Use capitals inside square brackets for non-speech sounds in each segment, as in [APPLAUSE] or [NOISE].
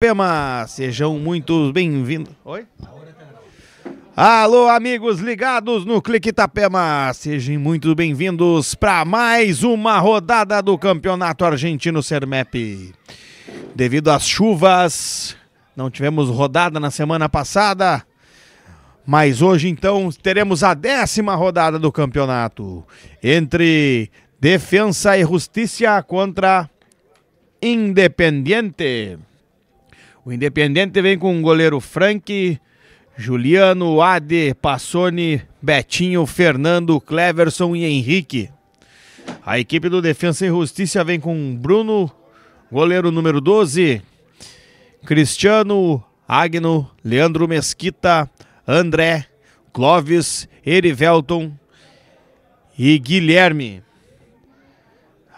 Pema, sejam muito bem-vindos. Oi? Alô, amigos ligados no Clique Itapema, sejam muito bem-vindos para mais uma rodada do Campeonato Argentino Sermep. Devido às chuvas, não tivemos rodada na semana passada, mas hoje então teremos a décima rodada do campeonato entre Defensa e Justiça contra Independiente. O Independente vem com o goleiro Frank, Juliano, Ade, Passoni, Betinho, Fernando, Cleverson e Henrique. A equipe do Defensa e Justiça vem com Bruno, goleiro número 12, Cristiano, Agno, Leandro Mesquita, André, Clóvis, Erivelton e Guilherme.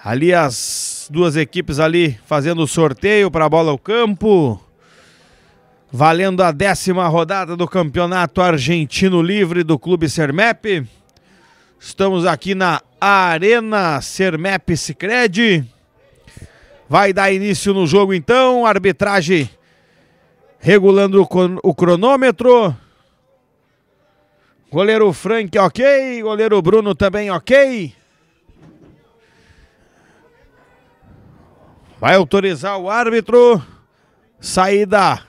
Ali as duas equipes ali fazendo o sorteio para a bola ao campo. Valendo a décima rodada do Campeonato Argentino Livre do Clube Sermep. Estamos aqui na Arena Sermep Cicred. Vai dar início no jogo então, arbitragem regulando o cronômetro. Goleiro Frank ok, goleiro Bruno também ok. Vai autorizar o árbitro. Saída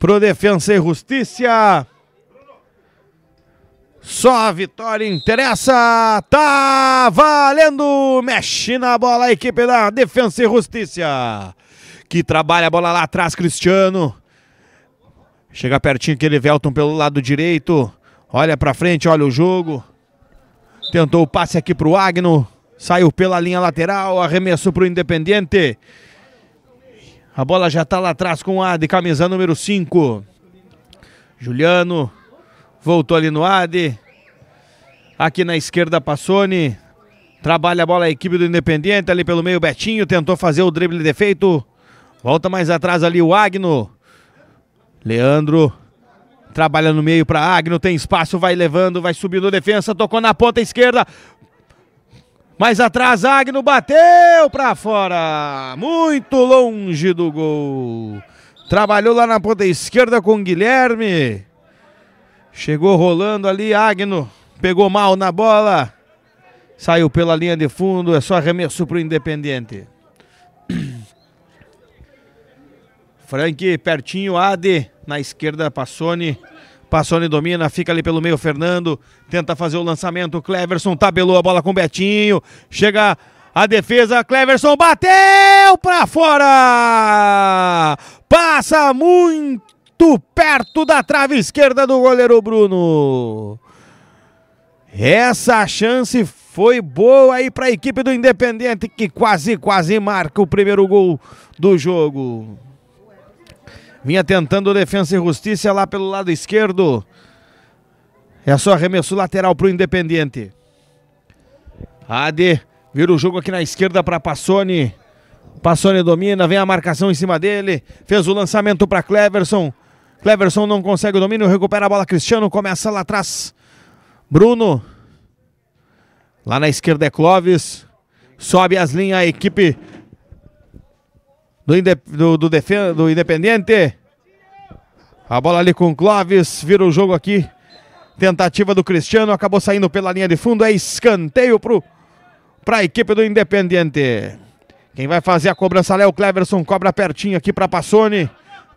Pro Defensa e Justiça. Só a vitória interessa. Tá valendo! Mexe na bola a equipe da Defensa e Justiça. Que trabalha a bola lá atrás, Cristiano. Chega pertinho aquele Velton pelo lado direito. Olha pra frente, olha o jogo. Tentou o passe aqui pro Agno. Saiu pela linha lateral, arremesso pro Independente. A bola já está lá atrás com o Ade, camisa número 5. Juliano voltou ali no Ade. Aqui na esquerda, Passoni. Trabalha a bola a equipe do Independiente. Ali pelo meio, Betinho tentou fazer o drible defeito. Volta mais atrás ali o Agno. Leandro trabalha no meio para Agno. Tem espaço, vai levando, vai subindo. defesa tocou na ponta esquerda. Mas atrás, Agno bateu para fora. Muito longe do gol. Trabalhou lá na ponta esquerda com Guilherme. Chegou rolando ali, Agno. Pegou mal na bola. Saiu pela linha de fundo. É só arremesso pro Independente. [CLEARS THROAT] Frank pertinho, Ade. Na esquerda, Passoni. Passou e domina, fica ali pelo meio Fernando, tenta fazer o lançamento, Cleverson tabelou a bola com Betinho, chega a defesa, Cleverson bateu para fora! Passa muito perto da trave esquerda do goleiro Bruno. Essa chance foi boa aí para a equipe do Independente que quase quase marca o primeiro gol do jogo. Vinha tentando defesa e justiça lá pelo lado esquerdo. É só arremesso lateral para o Independiente. Ade vira o jogo aqui na esquerda para Passoni. Passoni domina, vem a marcação em cima dele. Fez o lançamento para Cleverson. Cleverson não consegue o domínio, recupera a bola. Cristiano começa lá atrás. Bruno. Lá na esquerda é Clóvis. Sobe as linhas a equipe do, do, do, do Independente. A bola ali com o Clóvis, vira o jogo aqui. Tentativa do Cristiano, acabou saindo pela linha de fundo. É escanteio para a equipe do Independente. Quem vai fazer a cobrança é o Cleverson, cobra pertinho aqui para Passone.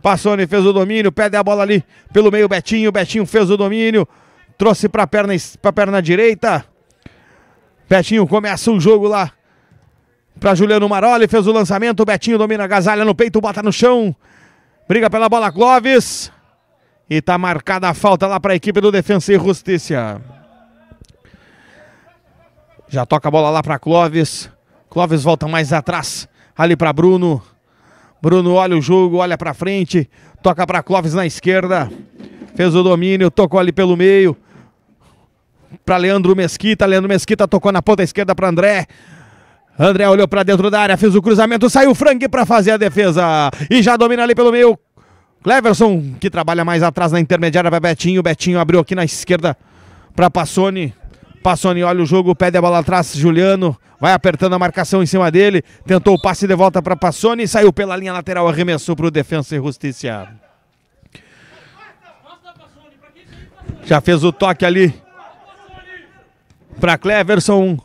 Passone fez o domínio, pede a bola ali pelo meio Betinho. Betinho fez o domínio, trouxe para perna, a perna direita. Betinho começa o jogo lá para Juliano Maroli, fez o lançamento. Betinho domina a gasalha no peito, bota no chão. Briga pela bola, Clóvis. E tá marcada a falta lá para a equipe do Defensa e Justiça. Já toca a bola lá para Clóvis. Clóvis volta mais atrás, ali para Bruno. Bruno olha o jogo, olha para frente, toca para Clóvis na esquerda. Fez o domínio, tocou ali pelo meio. Para Leandro Mesquita, Leandro Mesquita tocou na ponta esquerda para André. André olhou para dentro da área, fez o cruzamento, saiu o Frank para fazer a defesa e já domina ali pelo meio. Cleverson, que trabalha mais atrás na intermediária, vai Betinho. Betinho abriu aqui na esquerda para Passoni. Passoni olha o jogo, pede a bola atrás, Juliano vai apertando a marcação em cima dele, tentou o passe de volta para Passoni, saiu pela linha lateral, arremessou para o defensa e justiça. Já fez o toque ali para Cleverson.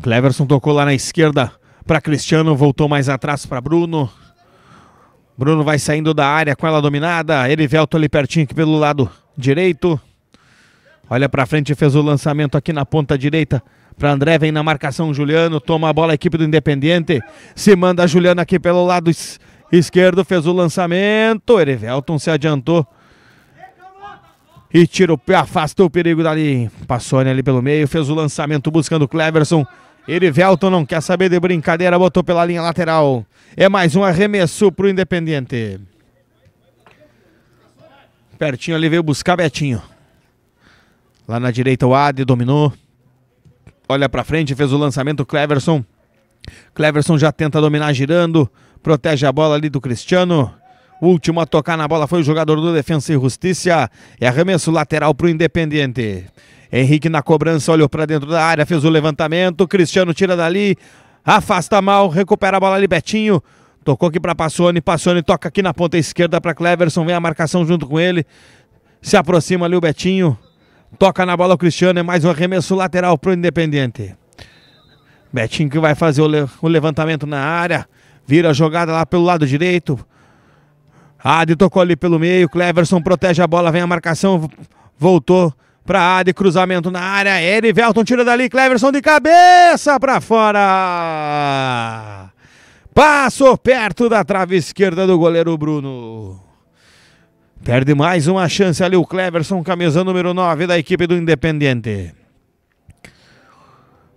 Cleverson tocou lá na esquerda para Cristiano, voltou mais atrás para Bruno. Bruno vai saindo da área com ela dominada. Erivelto ali pertinho aqui pelo lado direito. Olha para frente, fez o lançamento aqui na ponta direita para André, vem na marcação Juliano, toma a bola a equipe do Independente, se manda Juliano aqui pelo lado esquerdo, fez o lançamento, Erivelton se adiantou e tira o pé, afasta o perigo dali, passou ali pelo meio, fez o lançamento buscando Cleverson, Erivelton não quer saber de brincadeira, botou pela linha lateral. É mais um arremesso para o Independiente. Pertinho ali veio buscar Betinho. Lá na direita o Adi dominou. Olha para frente, fez o lançamento Cleverson. Cleverson já tenta dominar girando, protege a bola ali do Cristiano. O último a tocar na bola foi o jogador do Defensa e Justiça. É arremesso lateral para o Independiente. Henrique na cobrança olhou para dentro da área, fez o levantamento. Cristiano tira dali, afasta mal, recupera a bola ali, Betinho. Tocou aqui para Passone, Passone toca aqui na ponta esquerda para Cleverson, vem a marcação junto com ele. Se aproxima ali o Betinho. Toca na bola o Cristiano, é mais um arremesso lateral para o Independente. Betinho que vai fazer o, le o, levantamento na área. Vira a jogada lá pelo lado direito. Adi tocou ali pelo meio. Cleverson protege a bola, vem a marcação. Voltou para a de cruzamento na área, Velton tira dali, Cleverson de cabeça para fora. Passou perto da trave esquerda do goleiro Bruno. Perde mais uma chance ali o Cleverson, camisa número 9 da equipe do Independiente.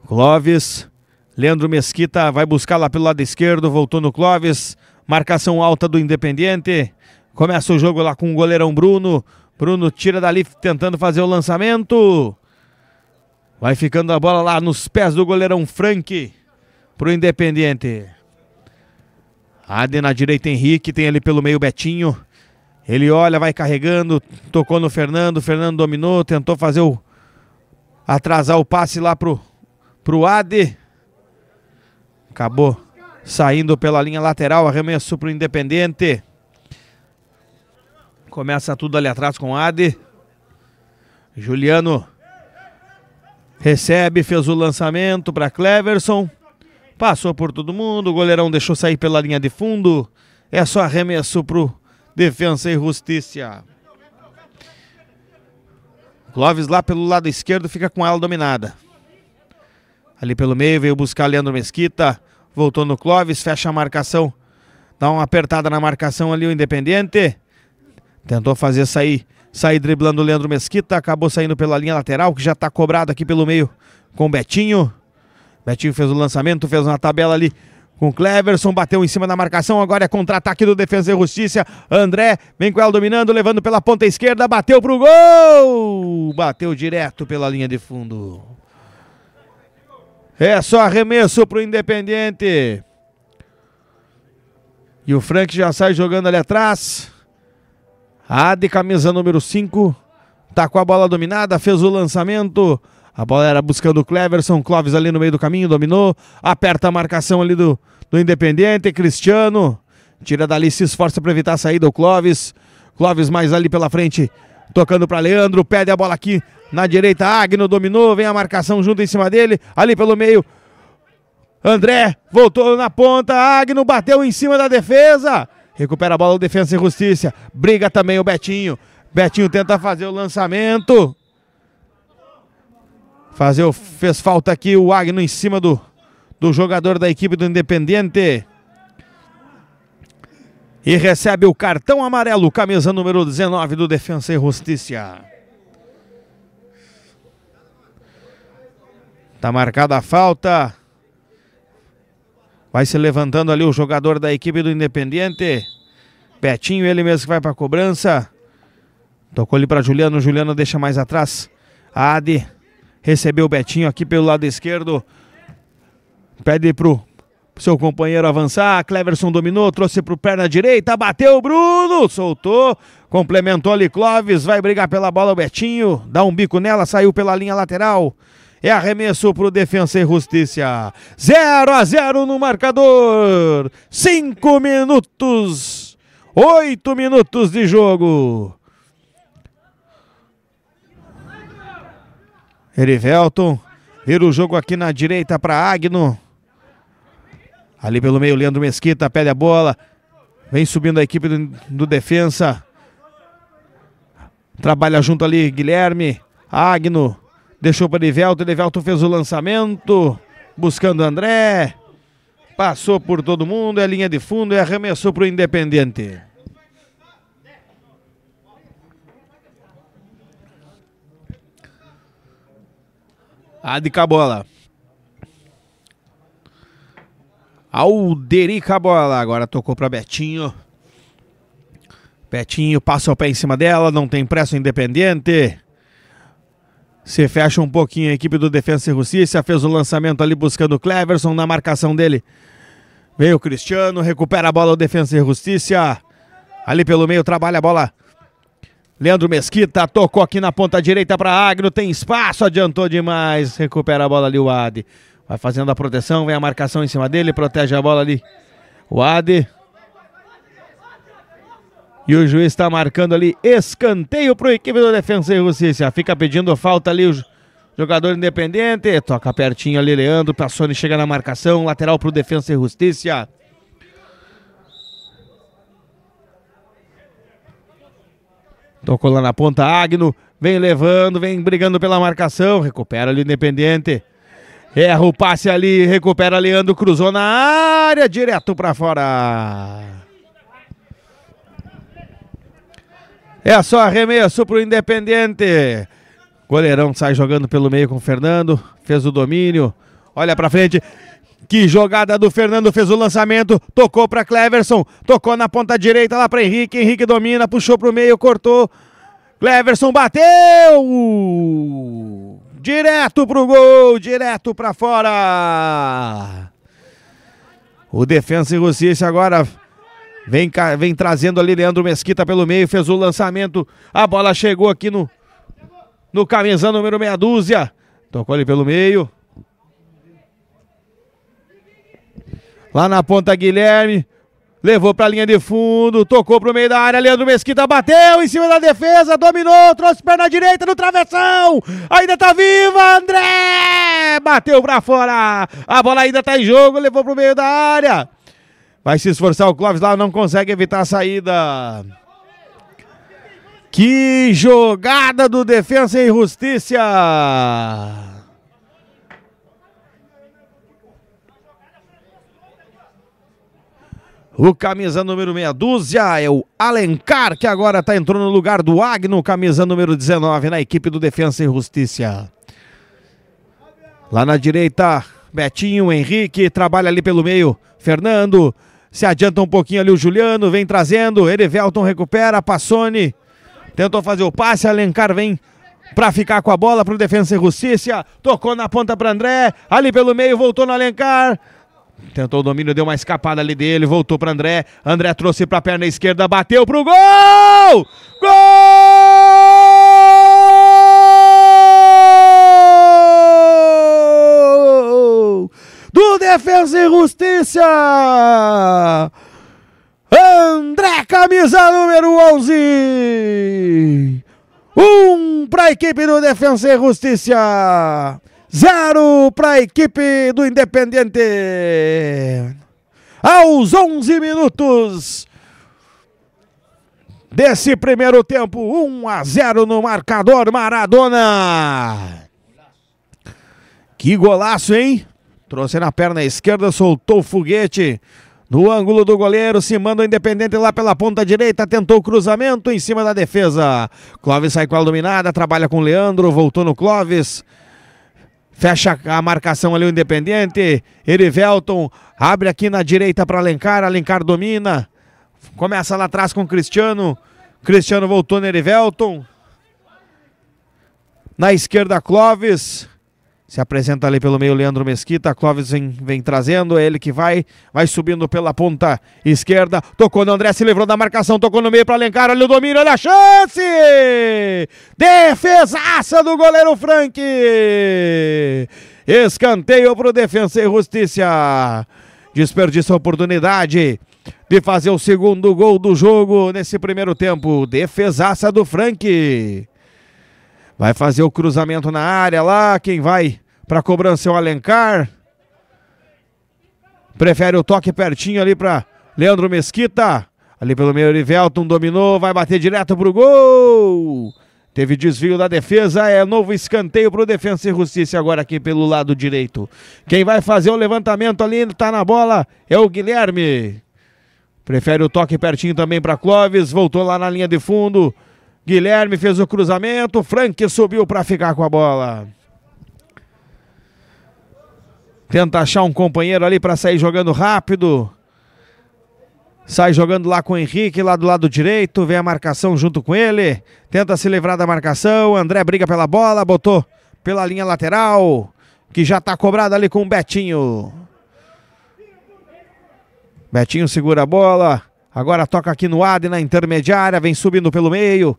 Clóvis, Leandro Mesquita vai buscar lá pelo lado esquerdo, voltou no Clóvis, marcação alta do Independiente. Começa o jogo lá com o goleirão Bruno. Bruno tira dali tentando fazer o lançamento. Vai ficando a bola lá nos pés do goleirão Frank pro Independiente. Aden na direita Henrique, tem ele pelo meio Betinho. Ele olha, vai carregando, tocou no Fernando, Fernando dominou, tentou fazer o atrasar o passe lá pro pro Ade. Acabou saindo pela linha lateral, arremesso pro Independente. Começa tudo ali atrás com Ade. Juliano recebe, fez o lançamento para Cleverson. Passou por todo mundo, o goleirão deixou sair pela linha de fundo. É só arremesso para o Defensa e Justiça. Clóvis lá pelo lado esquerdo fica com ela dominada. Ali pelo meio veio buscar Leandro Mesquita. Voltou no Clóvis, fecha a marcação. Dá uma apertada na marcação ali o Independente. Tentou fazer sair, sair driblando o Leandro Mesquita, acabou saindo pela linha lateral, que já está cobrado aqui pelo meio com o Betinho. Betinho fez o lançamento, fez uma tabela ali com o Cleverson, bateu em cima da marcação, agora é contra-ataque do Defesa e Justiça. André vem com ela dominando, levando pela ponta esquerda, bateu pro gol! Bateu direto pela linha de fundo. É só arremesso pro Independente. E o Frank já sai jogando ali atrás. A de camisa número 5 tá com a bola dominada, fez o lançamento. A bola era buscando o Cleverson, Clóvis ali no meio do caminho, dominou, aperta a marcação ali do, do Independente, Cristiano, tira dali, se esforça para evitar a saída, o Clóvis, Clóvis mais ali pela frente, tocando para Leandro, pede a bola aqui na direita, Agno dominou, vem a marcação junto em cima dele, ali pelo meio, André voltou na ponta, Agno bateu em cima da defesa, Recupera a bola o Defensa e Justiça. Briga também o Betinho. Betinho tenta fazer o lançamento. Fazer o, fez falta aqui o Agno em cima do, do jogador da equipe do Independiente. E recebe o cartão amarelo, camisa número 19 do Defensa e Justiça. Está marcada a falta. Vai se levantando ali o jogador da equipe do Independiente. Petinho, ele mesmo que vai para a cobrança. Tocou ali para Juliano. Juliano deixa mais atrás. Ade recebeu o Betinho aqui pelo lado esquerdo. Pede para o seu companheiro avançar. Cleverson dominou, trouxe para pé perna direita. Bateu o Bruno, soltou. Complementou ali Clóvis. Vai brigar pela bola o Betinho. Dá um bico nela, saiu pela linha lateral. É arremesso para o Defensa e Justiça. 0 a 0 no marcador. 5 minutos. 8 minutos de jogo. Erivelton. Vira o jogo aqui na direita para Agno. Ali pelo meio, Leandro Mesquita pede a bola. Vem subindo a equipe do, do defensa. Trabalha junto ali Guilherme, Agno, Deixou para Livelto, Livelto fez o lançamento, buscando André. Passou por todo mundo, é linha de fundo e arremessou para o Independente. Ah, de Cabola. a bola Agora tocou para Betinho. Betinho passa o pé em cima dela, não tem pressa, Independente. Se fecha um pouquinho a equipe do Defensa e Justiça. Fez o lançamento ali buscando o Cleverson na marcação dele. Veio o Cristiano, recupera a bola o Defensa e Justiça. Ali pelo meio trabalha a bola. Leandro Mesquita tocou aqui na ponta direita para Agno. Tem espaço, adiantou demais. Recupera a bola ali o Ade. Vai fazendo a proteção, vem a marcação em cima dele, protege a bola ali. O Ade e o juiz está marcando ali escanteio para o equipe do Defensa e Justiça. Fica pedindo falta ali o jogador independente. Toca pertinho ali, Leandro. Passone chega na marcação. Lateral para o Defensa e Justiça. Tocou lá na ponta Agno. Vem levando, vem brigando pela marcação. Recupera ali o Independente. Erra o passe ali, recupera Leandro, cruzou na área, direto para fora. É só arremesso pro Independente. Goleirão sai jogando pelo meio com o Fernando. Fez o domínio. Olha pra frente. Que jogada do Fernando, fez o lançamento, tocou para Cleverson, tocou na ponta direita lá para Henrique, Henrique domina, puxou para o meio, cortou. Cleverson bateu! Direto pro gol, direto para fora. O defensa e justiça agora Vem, vem trazendo ali Leandro Mesquita pelo meio, fez o lançamento. A bola chegou aqui no, no camisa número meia dúzia. Tocou ali pelo meio. Lá na ponta, Guilherme. Levou para a linha de fundo, tocou para o meio da área, Leandro Mesquita bateu em cima da defesa, dominou, trouxe perna direita no travessão. Ainda tá viva, André! Bateu para fora. A bola ainda tá em jogo, levou para o meio da área. Vai se esforçar o Clóvis lá, não consegue evitar a saída. Que jogada do Defensa e Justiça! O camisa número meia dúzia é o Alencar, que agora está entrando no lugar do Agno, camisa número 19 na equipe do Defensa e Justiça. Lá na direita, Betinho, Henrique, trabalha ali pelo meio, Fernando, se adianta um pouquinho ali o Juliano, vem trazendo. Erivelton recupera, Passone tentou fazer o passe. Alencar vem para ficar com a bola para o Defensa e Justiça. Tocou na ponta para André. Ali pelo meio, voltou no Alencar. Tentou o domínio, deu uma escapada ali dele, voltou para André. André trouxe para a perna esquerda, bateu para o gol! Gol! do Defesa e Justiça. André, camisa número 11. Um para a equipe do Defesa e Justiça. Zero para a equipe do Independente. Aos 11 minutos desse primeiro tempo, 1 a 0 no marcador Maradona. Que golaço, hein? Trouxe na perna esquerda, soltou o foguete. No ângulo do goleiro, se manda o Independente lá pela ponta direita, tentou o cruzamento em cima da defesa. Clóvis sai com a dominada, trabalha com o Leandro, voltou no Clóvis. Fecha a marcação ali o Independente. Erivelton abre aqui na direita para Alencar, Alencar domina. Começa lá atrás com o Cristiano. Cristiano voltou no Erivelton. Na esquerda, Clóvis. Se apresenta ali pelo meio Leandro Mesquita, Clóvis vem, vem trazendo, é ele que vai, vai subindo pela ponta esquerda, tocou no André, se livrou da marcação, tocou no meio para Alencar, olha o domínio, olha a chance! Defesaça do goleiro Frank! Escanteio para o Defensa e Justiça. Desperdiça a oportunidade de fazer o segundo gol do jogo nesse primeiro tempo. Defesaça do Frank. Vai fazer o cruzamento na área lá. Quem vai para cobrança o Alencar. Prefere o toque pertinho ali para Leandro Mesquita. Ali pelo meio, Erivelton dominou, vai bater direto pro gol. Teve desvio da defesa, é novo escanteio para o Defensa e Justiça agora aqui pelo lado direito. Quem vai fazer o levantamento ali, está na bola, é o Guilherme. Prefere o toque pertinho também para Clóvis, voltou lá na linha de fundo. Guilherme fez o cruzamento, Frank subiu para ficar com a bola. Tenta achar um companheiro ali para sair jogando rápido. Sai jogando lá com o Henrique, lá do lado direito. Vem a marcação junto com ele. Tenta se livrar da marcação. André briga pela bola, botou pela linha lateral. Que já está cobrado ali com o Betinho. Betinho segura a bola. Agora toca aqui no Ad na intermediária. Vem subindo pelo meio.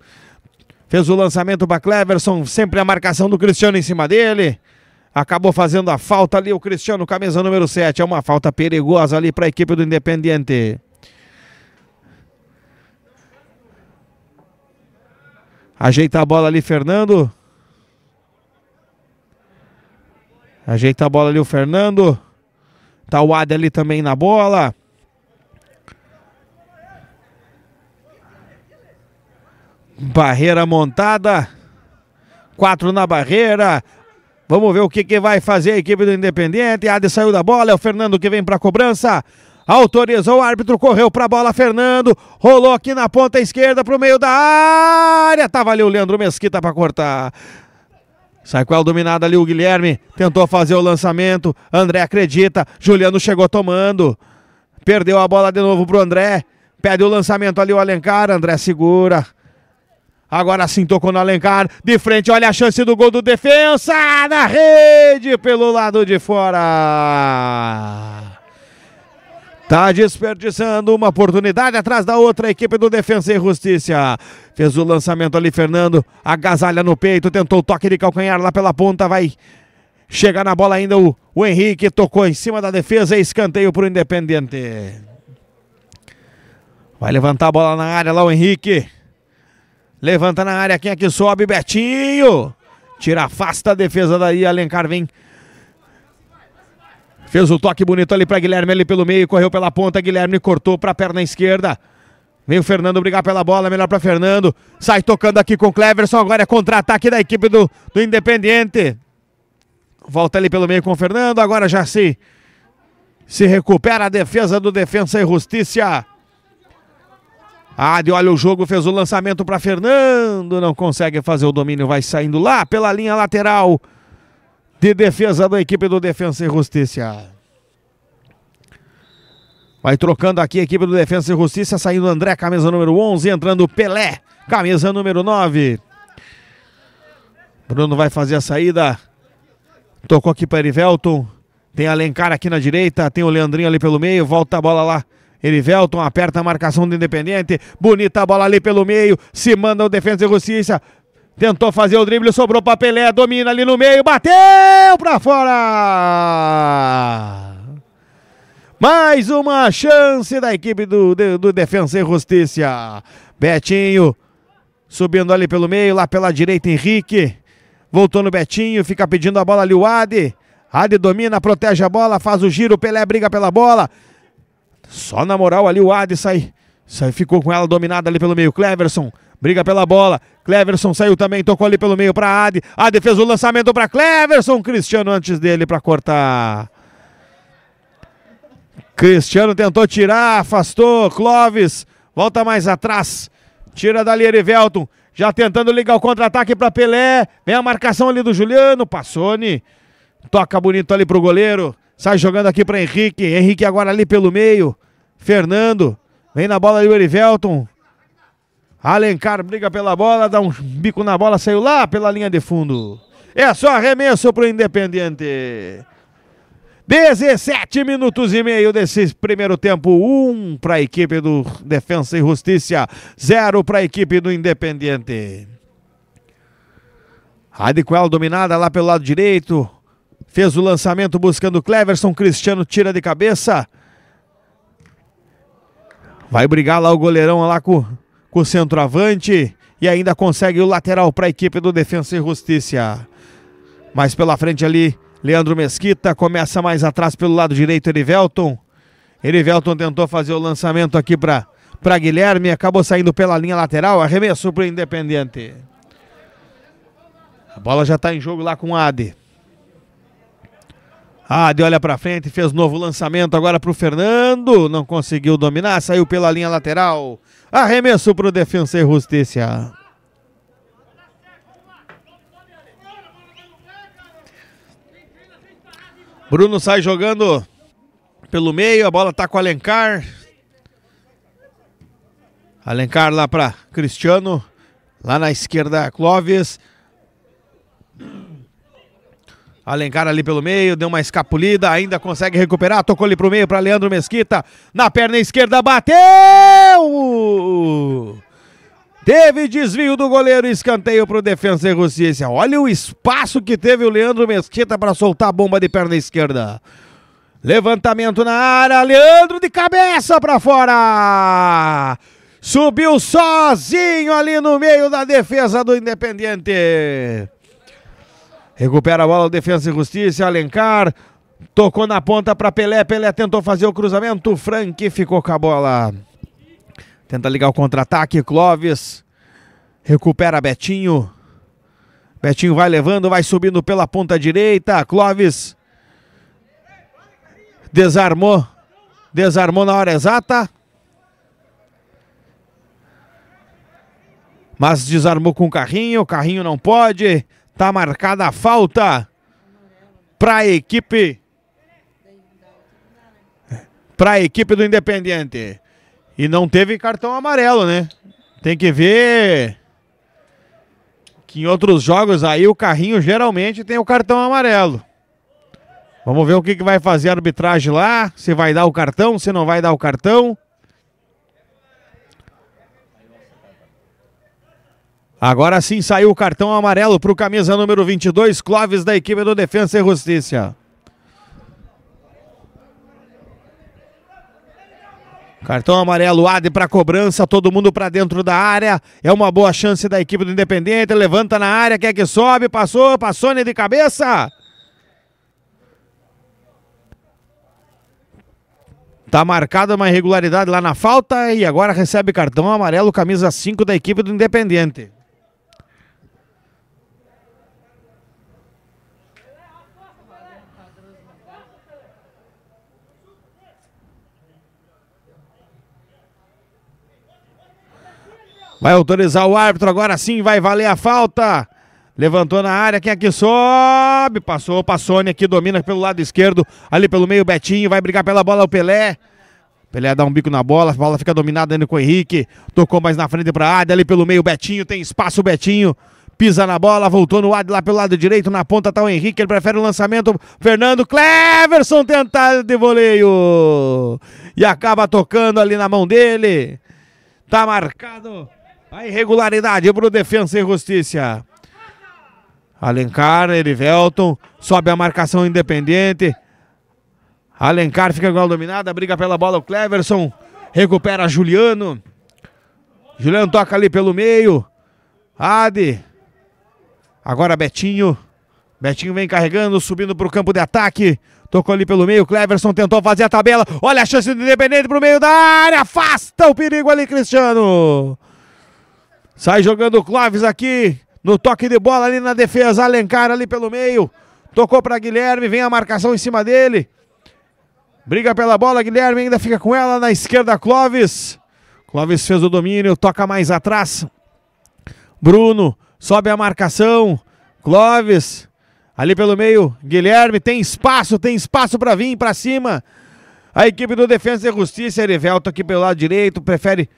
Fez o lançamento para Cleverson. Sempre a marcação do Cristiano em cima dele acabou fazendo a falta ali o Cristiano, camisa número 7. É uma falta perigosa ali para a equipe do Independiente. Ajeita a bola ali, Fernando. Ajeita a bola ali o Fernando. Tá o Ade ali também na bola. Barreira montada. Quatro na barreira. Vamos ver o que, que vai fazer a equipe do Independente. Ade saiu da bola, é o Fernando que vem para a cobrança. Autorizou o árbitro, correu para a bola, Fernando. Rolou aqui na ponta esquerda para o meio da área. Tava tá, ali o Leandro Mesquita para cortar. Sai com a dominada ali o Guilherme. Tentou fazer o lançamento. André acredita. Juliano chegou tomando. Perdeu a bola de novo pro André. Pede o lançamento ali o Alencar. André segura. Agora sim tocou no Alencar. De frente, olha a chance do gol do defensa. Na rede, pelo lado de fora. Tá desperdiçando uma oportunidade atrás da outra, equipe do Defensa e Justiça. Fez o lançamento ali, Fernando. Agasalha no peito, tentou o toque de calcanhar lá pela ponta, vai chegar na bola ainda o, o Henrique. Tocou em cima da defesa, escanteio para o Independente. Vai levantar a bola na área lá o Henrique. Levanta na área, quem é que sobe? Betinho! Tira, afasta a defesa daí, Alencar vem. Fez o toque bonito ali para Guilherme, ali pelo meio, correu pela ponta, Guilherme cortou para a perna esquerda. Vem o Fernando brigar pela bola, melhor para Fernando. Sai tocando aqui com o Cleverson, agora é contra-ataque da equipe do, do Independiente. Volta ali pelo meio com o Fernando, agora já se, se recupera a defesa do Defensa e Justiça. Adi ah, olha o jogo, fez o lançamento para Fernando, não consegue fazer o domínio, vai saindo lá pela linha lateral de defesa da equipe do Defensa e Justiça. Vai trocando aqui a equipe do Defensa e Justiça, saindo André, camisa número 11, entrando Pelé, camisa número 9. Bruno vai fazer a saída, tocou aqui para Erivelton, tem Alencar aqui na direita, tem o Leandrinho ali pelo meio, volta a bola lá Erivelton aperta a marcação do Independente. Bonita a bola ali pelo meio. Se manda o defesa e justiça. Tentou fazer o drible, sobrou para Pelé, domina ali no meio, bateu para fora! Mais uma chance da equipe do, do, do Defensa e Justiça. Betinho subindo ali pelo meio, lá pela direita Henrique. Voltou no Betinho, fica pedindo a bola ali o Ade. Ade domina, protege a bola, faz o giro, Pelé briga pela bola. Só na moral ali o Adi sai. sai. Ficou com ela dominada ali pelo meio. Cleverson. Briga pela bola. Cleverson saiu também, tocou ali pelo meio para Adi. Adi fez o lançamento para Cleverson. Cristiano antes dele para cortar. Cristiano tentou tirar, afastou. Clóvis volta mais atrás. Tira dali Erivelton. Já tentando ligar o contra-ataque para Pelé. Vem a marcação ali do Juliano. Passone. Toca bonito ali pro goleiro. Sai jogando aqui para Henrique. Henrique agora ali pelo meio. Fernando. Vem na bola ali o Erivelton. Alencar briga pela bola, dá um bico na bola, saiu lá pela linha de fundo. É só arremesso pro Independiente. 17 minutos e meio desse primeiro tempo. 1 um para a equipe do Defensa e Justiça, 0 para a equipe do Independiente. Adiquel dominada lá pelo lado direito. Fez o lançamento buscando o Cleverson. Cristiano tira de cabeça. Vai brigar lá o goleirão lá com, com o centroavante e ainda consegue o lateral para a equipe do Defensa e Justiça. Mas pela frente ali, Leandro Mesquita começa mais atrás pelo lado direito, Erivelton. Erivelton tentou fazer o lançamento aqui para para Guilherme, acabou saindo pela linha lateral, arremesso para o Independente. A bola já está em jogo lá com o Ade. Ah, de olha para frente, fez novo lançamento agora para o Fernando, não conseguiu dominar, saiu pela linha lateral. Arremesso para o Defensa e Justiça. Bruno sai jogando pelo meio, a bola tá com o Alencar. Alencar lá para Cristiano, lá na esquerda Clóvis. Alencar ali pelo meio, deu uma escapulida, ainda consegue recuperar, tocou ali pro meio para Leandro Mesquita, na perna esquerda bateu! Teve desvio do goleiro, escanteio pro defensor e Justiça. Olha o espaço que teve o Leandro Mesquita para soltar a bomba de perna esquerda. Levantamento na área, Leandro de cabeça para fora. Subiu sozinho ali no meio da defesa do Independiente. Recupera a bola, defesa e justiça, Alencar. Tocou na ponta para Pelé. Pelé tentou fazer o cruzamento. Frank ficou com a bola. Tenta ligar o contra-ataque. Clóvis. Recupera Betinho. Betinho vai levando, vai subindo pela ponta direita. Clóvis. Desarmou. Desarmou na hora exata. Mas desarmou com o carrinho. O carrinho não pode. Tá marcada a falta para a equipe para a equipe do Independiente. E não teve cartão amarelo, né? Tem que ver que em outros jogos aí o carrinho geralmente tem o cartão amarelo. Vamos ver o que, que vai fazer a arbitragem lá, se vai dar o cartão, se não vai dar o cartão. Agora sim saiu o cartão amarelo para o camisa número 22, Clóvis, da equipe do Defensa e Justiça. Cartão amarelo, Ade para cobrança, todo mundo para dentro da área. É uma boa chance da equipe do Independente. Levanta na área, quer que sobe, passou, passou de cabeça. Tá marcada uma irregularidade lá na falta e agora recebe cartão amarelo, camisa 5 da equipe do Independente. Vai autorizar o árbitro, agora sim vai valer a falta. Levantou na área, quem aqui é sobe? Passou, Sônia que domina pelo lado esquerdo, ali pelo meio, Betinho, vai brigar pela bola é o Pelé. Pelé dá um bico na bola, a bola fica dominada ainda com o Henrique. Tocou mais na frente para área, ali pelo meio, Betinho, tem espaço, Betinho. Pisa na bola, voltou no ar lá pelo lado direito, na ponta tá o Henrique, ele prefere o lançamento. Fernando Cleverson tenta de voleio. E acaba tocando ali na mão dele. Tá marcado. A irregularidade para o Defensa e Justiça. Alencar, Erivelton, sobe a marcação independente. Alencar fica igual dominada, briga pela bola o Cleverson, recupera Juliano. Juliano toca ali pelo meio. Ade. Agora Betinho. Betinho vem carregando, subindo para o campo de ataque. Tocou ali pelo meio, Cleverson tentou fazer a tabela. Olha a chance do Independente para o meio da área. Afasta o perigo ali, Cristiano. Sai jogando o Clóvis aqui. No toque de bola ali na defesa. Alencar ali pelo meio. Tocou para Guilherme. Vem a marcação em cima dele. Briga pela bola. Guilherme ainda fica com ela. Na esquerda, Clóvis. Clóvis fez o domínio. Toca mais atrás. Bruno. Sobe a marcação. Clóvis. Ali pelo meio, Guilherme tem espaço, tem espaço para vir para cima. A equipe do Defesa e Justiça, Erivelto aqui pelo lado direito, prefere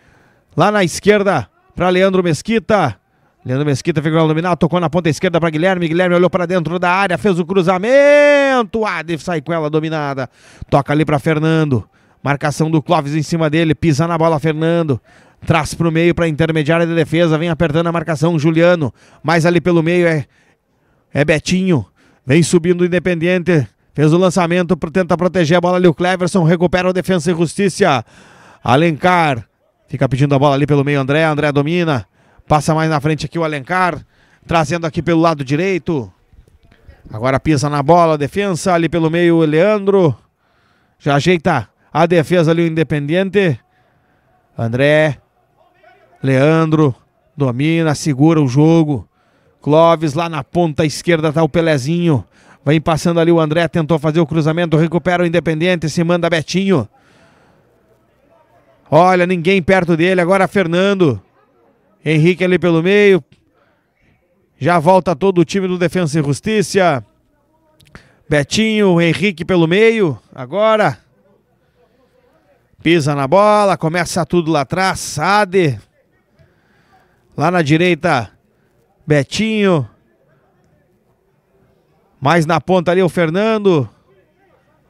lá na esquerda para Leandro Mesquita. Leandro Mesquita figura dominado, tocou na ponta esquerda para Guilherme. Guilherme olhou para dentro da área, fez o cruzamento. Adif sai com ela dominada. Toca ali para Fernando. Marcação do Clóvis em cima dele, pisa na bola Fernando. Traz para o meio para a intermediária de defesa, vem apertando a marcação Juliano. Mais ali pelo meio é, é Betinho. Vem subindo o Independiente. Fez o lançamento, tenta proteger a bola ali o Cleverson, recupera o defesa e justiça. Alencar Fica pedindo a bola ali pelo meio, André. André domina. Passa mais na frente aqui o Alencar. Trazendo aqui pelo lado direito. Agora pisa na bola, defensa ali pelo meio, o Leandro. Já ajeita a defesa ali, o Independiente. André. Leandro. Domina, segura o jogo. Clóvis lá na ponta esquerda tá o Pelezinho. Vem passando ali o André, tentou fazer o cruzamento, recupera o Independente, se manda Betinho. Olha, ninguém perto dele. Agora Fernando. Henrique ali pelo meio. Já volta todo o time do Defensa e Justiça. Betinho, Henrique pelo meio. Agora. Pisa na bola, começa tudo lá atrás. Sade. Lá na direita, Betinho. Mais na ponta ali o Fernando.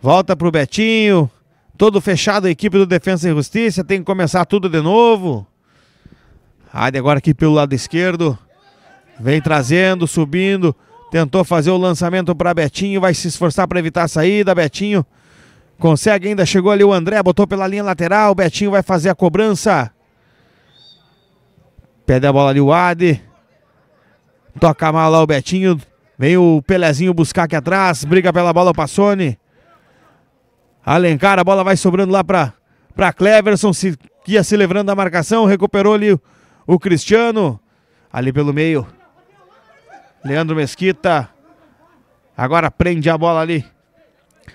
Volta pro Betinho todo fechado a equipe do Defesa e Justiça, tem que começar tudo de novo. Raide agora aqui pelo lado esquerdo, vem trazendo, subindo, tentou fazer o lançamento para Betinho, vai se esforçar para evitar a saída, Betinho consegue ainda, chegou ali o André, botou pela linha lateral, Betinho vai fazer a cobrança. Pede a bola ali o Ade. Toca mal lá o Betinho. Vem o Pelezinho buscar aqui atrás. Briga pela bola o Passone. Alencar, a bola vai sobrando lá para para Cleverson, se, que ia se livrando da marcação, recuperou ali o, o Cristiano, ali pelo meio. Leandro Mesquita, agora prende a bola ali.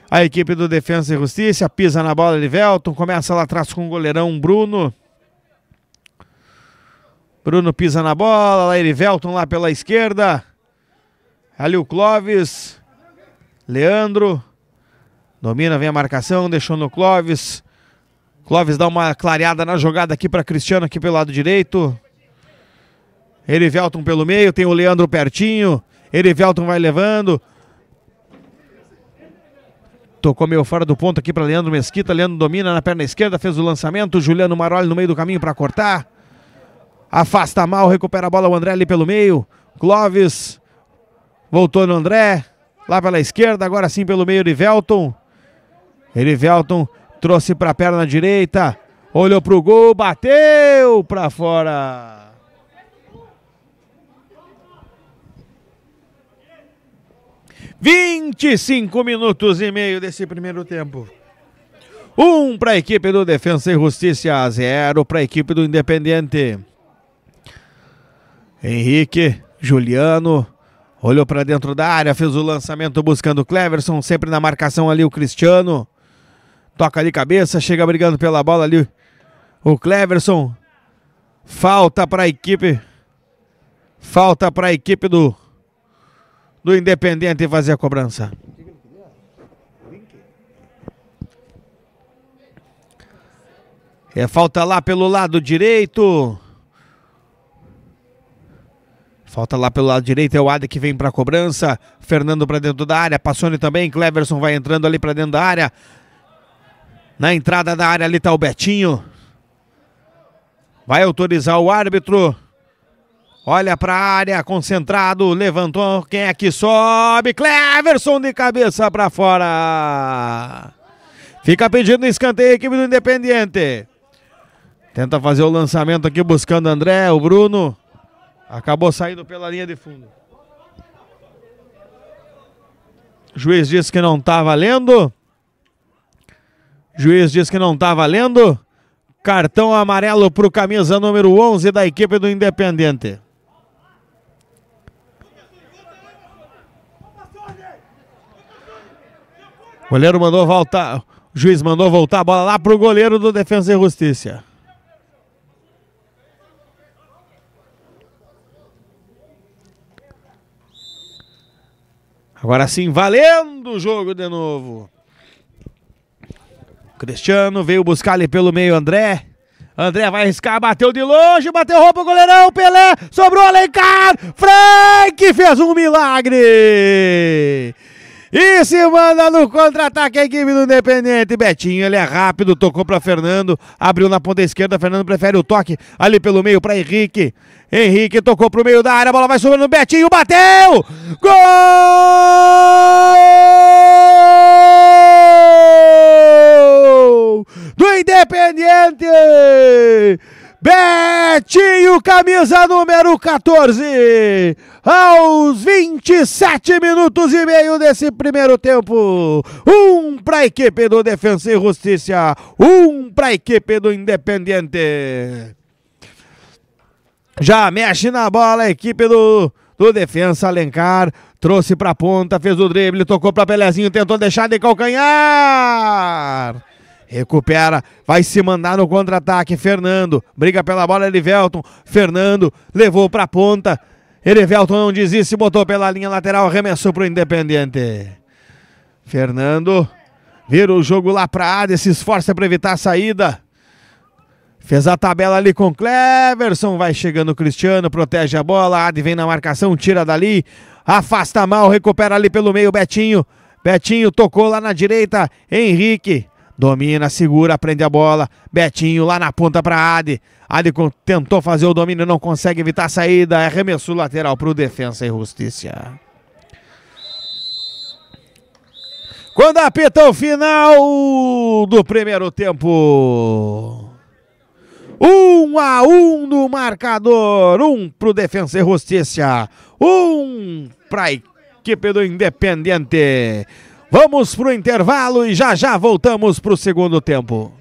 A equipe do Defensa e Justiça pisa na bola de Velton, começa lá atrás com o goleirão Bruno. Bruno pisa na bola, lá Erivelton lá pela esquerda. Ali o Clóvis, Leandro, Domina, vem a marcação, deixou no Clóvis. Clóvis dá uma clareada na jogada aqui para Cristiano, aqui pelo lado direito. Erivelton pelo meio, tem o Leandro pertinho. Erivelton vai levando. Tocou meio fora do ponto aqui para Leandro Mesquita. Leandro domina na perna esquerda, fez o lançamento. Juliano Maroli no meio do caminho para cortar. Afasta mal, recupera a bola o André ali pelo meio. Clóvis voltou no André. Lá pela esquerda, agora sim pelo meio de Velton. Erivelton trouxe para a perna direita, olhou para o gol, bateu para fora. Vinte e cinco minutos e meio desse primeiro tempo. Um para a equipe do Defensa e Justiça, zero para a equipe do Independente. Henrique, Juliano, olhou para dentro da área, fez o lançamento buscando o Cleverson, sempre na marcação ali o Cristiano. Toca de cabeça, chega brigando pela bola ali. O Cleverson. Falta para a equipe. Falta para a equipe do do Independente fazer a cobrança. É falta lá pelo lado direito. Falta lá pelo lado direito, é o Ada que vem para a cobrança. Fernando para dentro da área, Passone também, Cleverson vai entrando ali para dentro da área. Na entrada da área ali tá o Betinho. Vai autorizar o árbitro. Olha para a área, concentrado, levantou, quem é que sobe? Cleverson de cabeça para fora. Fica pedindo escanteio, a equipe do Independiente. Tenta fazer o lançamento aqui buscando André, o Bruno. Acabou saindo pela linha de fundo. O juiz disse que não está valendo. Juiz diz que não está valendo. Cartão amarelo para o camisa número 11 da equipe do Independente. O goleiro mandou voltar. O juiz mandou voltar a bola lá para o goleiro do Defesa e Justiça. Agora sim, valendo o jogo de novo. Cristiano veio buscar ali pelo meio André. André vai arriscar, bateu de longe, bateu roupa o goleirão, Pelé, sobrou Alencar, Frank fez um milagre! E se manda no contra-ataque a equipe do Independente. Betinho, ele é rápido, tocou para Fernando, abriu na ponta esquerda, Fernando prefere o toque ali pelo meio para Henrique. Henrique tocou pro meio da área, a bola vai subindo, Betinho bateu! Gol! Betinho, camisa número 14. Aos 27 minutos e meio desse primeiro tempo. Um para a equipe do Defensa e Justiça. Um para a equipe do Independiente. Já mexe na bola a equipe do, do Defensa Alencar. Trouxe para a ponta, fez o drible, tocou para Pelezinho, tentou deixar de calcanhar. Recupera, vai se mandar no contra-ataque. Fernando briga pela bola. Erivelton. Fernando levou para a ponta. Erivelton não desiste, botou pela linha lateral, arremessou para o Independiente. Fernando vira o jogo lá para área, se esforça para evitar a saída. Fez a tabela ali com Cleverson, vai chegando o Cristiano, protege a bola, Ade vem na marcação, tira dali, afasta mal, recupera ali pelo meio Betinho. Betinho tocou lá na direita, Henrique Domina, segura, prende a bola. Betinho lá na ponta para Ade. Ade tentou fazer o domínio, não consegue evitar a saída. Arremesso lateral para o defensa e justiça. Quando apita o final do primeiro tempo. Um a um no marcador. Um o Defensa e Justiça. Um a equipe do Independente. Vamos para o intervalo e já já voltamos para o segundo tempo.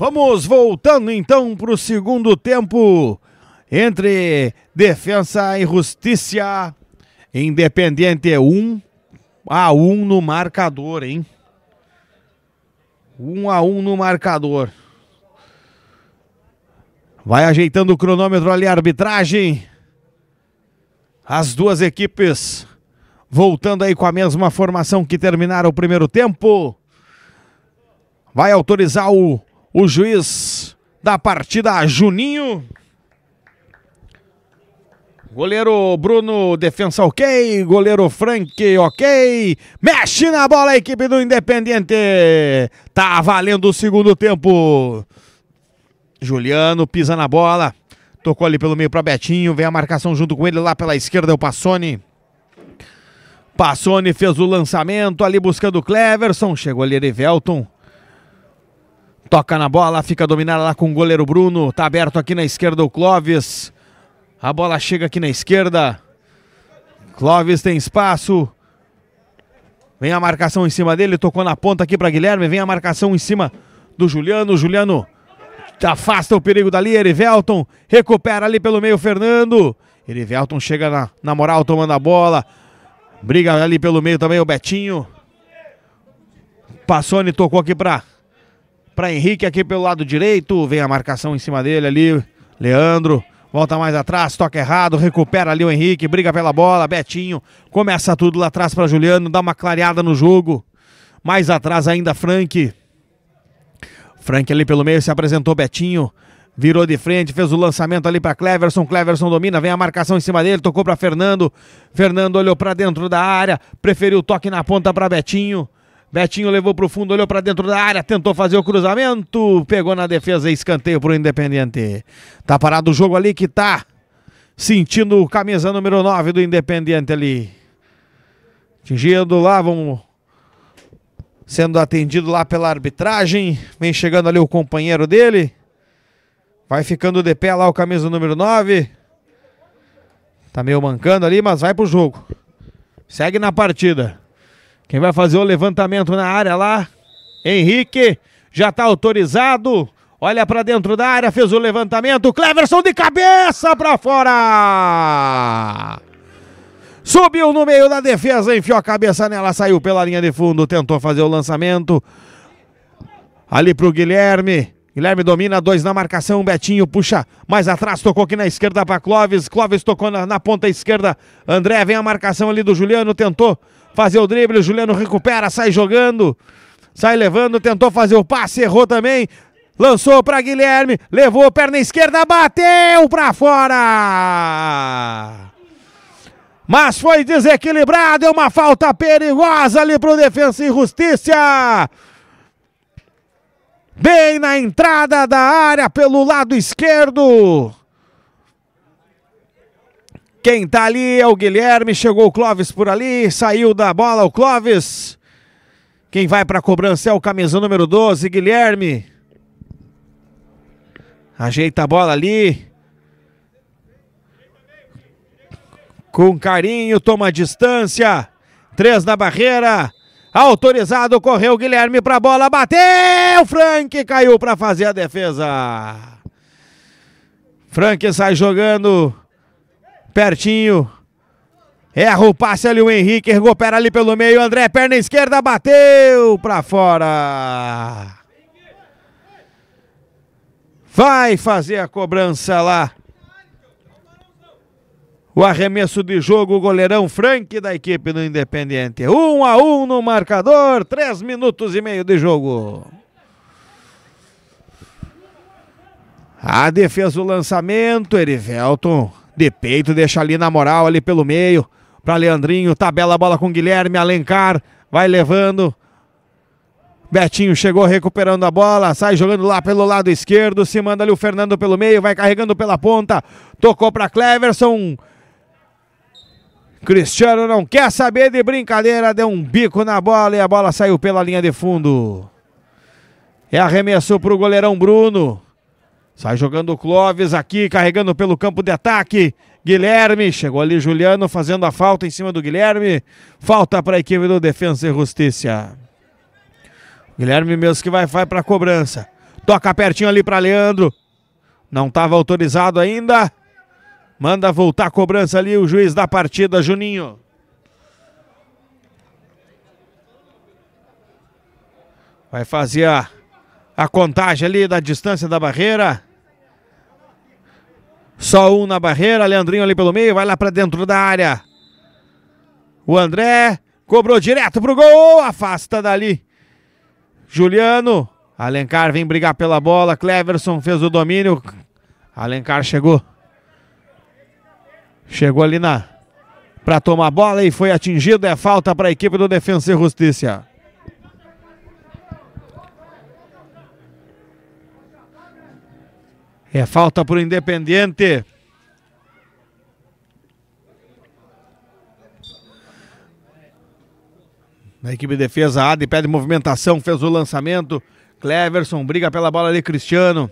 Vamos voltando então para o segundo tempo entre Defensa e Justiça. Independente 1 a 1 no marcador, hein? 1 a 1 no marcador. Vai ajeitando o cronômetro ali a arbitragem. As duas equipes voltando aí com a mesma formação que terminaram o primeiro tempo. Vai autorizar o o juiz da partida, Juninho. Goleiro Bruno, defensa ok. Goleiro Frank, ok. Mexe na bola a equipe do Independiente. Tá valendo o segundo tempo. Juliano pisa na bola. Tocou ali pelo meio para Betinho. Vem a marcação junto com ele lá pela esquerda, é o Passone. Passone fez o lançamento ali buscando o Cleverson. Chegou ali Erivelton. Toca na bola, fica dominada lá com o goleiro Bruno. Tá aberto aqui na esquerda o Clóvis. A bola chega aqui na esquerda. Clóvis tem espaço. Vem a marcação em cima dele, tocou na ponta aqui para Guilherme. Vem a marcação em cima do Juliano. Juliano afasta o perigo dali. Erivelton recupera ali pelo meio Fernando. Erivelton chega na, na moral tomando a bola. Briga ali pelo meio também o Betinho. Passone tocou aqui para para Henrique aqui pelo lado direito. Vem a marcação em cima dele ali. Leandro. Volta mais atrás, toca errado, recupera ali o Henrique, briga pela bola, Betinho, começa tudo lá atrás para Juliano, dá uma clareada no jogo. Mais atrás ainda Frank. Frank ali pelo meio se apresentou Betinho, virou de frente, fez o lançamento ali para Cleverson, Cleverson domina, vem a marcação em cima dele, tocou para Fernando. Fernando olhou para dentro da área, preferiu o toque na ponta para Betinho. Betinho levou pro fundo, olhou para dentro da área, tentou fazer o cruzamento, pegou na defesa, e escanteio pro Independiente. Tá parado o jogo ali que tá sentindo o camisa número 9 do Independiente ali. Atingido lá, vamos sendo atendido lá pela arbitragem. Vem chegando ali o companheiro dele. Vai ficando de pé lá o camisa número 9. Tá meio mancando ali, mas vai pro jogo. Segue na partida. Quem vai fazer o levantamento na área lá? Henrique, já está autorizado. Olha para dentro da área, fez o levantamento. Cleverson de cabeça para fora. Subiu no meio da defesa, enfiou a cabeça nela, saiu pela linha de fundo, tentou fazer o lançamento. Ali pro Guilherme. Guilherme domina, dois na marcação, Betinho puxa mais atrás, tocou aqui na esquerda para Clóvis, Clóvis tocou na, na, ponta esquerda, André vem a marcação ali do Juliano, tentou fazer o drible, o Juliano recupera, sai jogando, sai levando, tentou fazer o passe, errou também. Lançou para Guilherme, levou perna esquerda, bateu para fora. Mas foi desequilibrado, é uma falta perigosa ali pro defesa e justiça. Bem na entrada da área pelo lado esquerdo. Quem tá ali é o Guilherme, chegou o Clóvis por ali, saiu da bola o Clóvis. Quem vai para a cobrança é o camisa número 12, Guilherme. Ajeita a bola ali. Com carinho, toma a distância. Três na barreira. Autorizado, correu Guilherme para a bola, bateu! Frank caiu para fazer a defesa. Frank sai jogando Pertinho. Erra o passe ali o Henrique, recupera ali pelo meio, André, perna esquerda, bateu pra fora. Vai fazer a cobrança lá. O arremesso de jogo, o goleirão Frank da equipe do Independiente. Um a um no marcador, três minutos e meio de jogo. A defesa, o lançamento, Erivelton de peito, deixa ali na moral, ali pelo meio, para Leandrinho, tabela a bola com Guilherme, Alencar, vai levando. Betinho chegou recuperando a bola, sai jogando lá pelo lado esquerdo, se manda ali o Fernando pelo meio, vai carregando pela ponta, tocou para Cleverson. Cristiano não quer saber de brincadeira, deu um bico na bola e a bola saiu pela linha de fundo. É arremessou para o goleirão Bruno. Sai jogando o Clóvis aqui, carregando pelo campo de ataque. Guilherme, chegou ali Juliano fazendo a falta em cima do Guilherme. Falta para a equipe do Defensa e Justiça. Guilherme mesmo que vai, vai para a cobrança. Toca pertinho ali para Leandro. Não estava autorizado ainda. Manda voltar a cobrança ali o juiz da partida, Juninho. Vai fazer a, a contagem ali da distância da barreira. Só um na barreira, Leandrinho ali pelo meio, vai lá para dentro da área. O André cobrou direto pro gol, afasta dali. Juliano, Alencar vem brigar pela bola, Cleverson fez o domínio. Alencar chegou. Chegou ali na para tomar a bola e foi atingido, é falta para a equipe do Defensa e Justiça. É falta para o Independiente. Na equipe de defesa, Adi pede movimentação, fez o lançamento. Cleverson briga pela bola ali, Cristiano.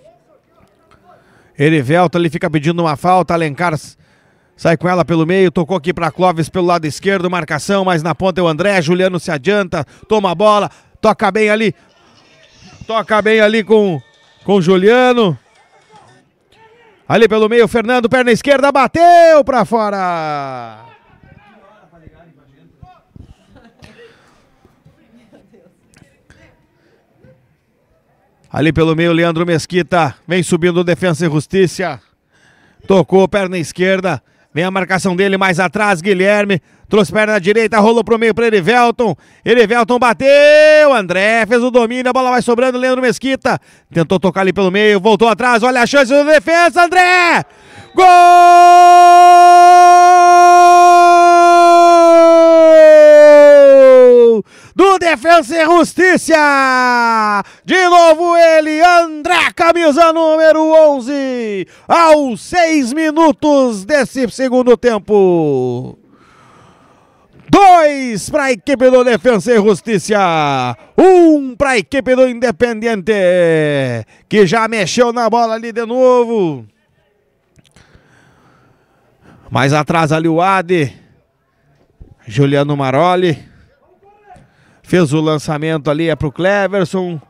Erivelto ali fica pedindo uma falta. Alencar sai com ela pelo meio, tocou aqui para Clóvis pelo lado esquerdo, marcação, mas na ponta é o André. Juliano se adianta, toma a bola, toca bem ali. Toca bem ali com, com Juliano. Ali pelo meio, Fernando, perna esquerda, bateu para fora. Ali pelo meio, Leandro Mesquita. Vem subindo defesa e justiça. Tocou perna esquerda. Vem a marcação dele mais atrás, Guilherme. Trouxe perna direita, rolou pro meio para Erivelton. Erivelton bateu. André fez o domínio, a bola vai sobrando. Leandro Mesquita tentou tocar ali pelo meio, voltou atrás. Olha a chance da defesa, André! Gol! do Defensa e Justiça. De novo ele, André, camisa número 11, aos seis minutos desse segundo tempo. Dois para a equipe do Defensa e Justiça. Um para a equipe do Independiente, que já mexeu na bola ali de novo. Mais atrás ali o Ade. Juliano Maroli. Fez o lançamento ali, é pro Cleverson.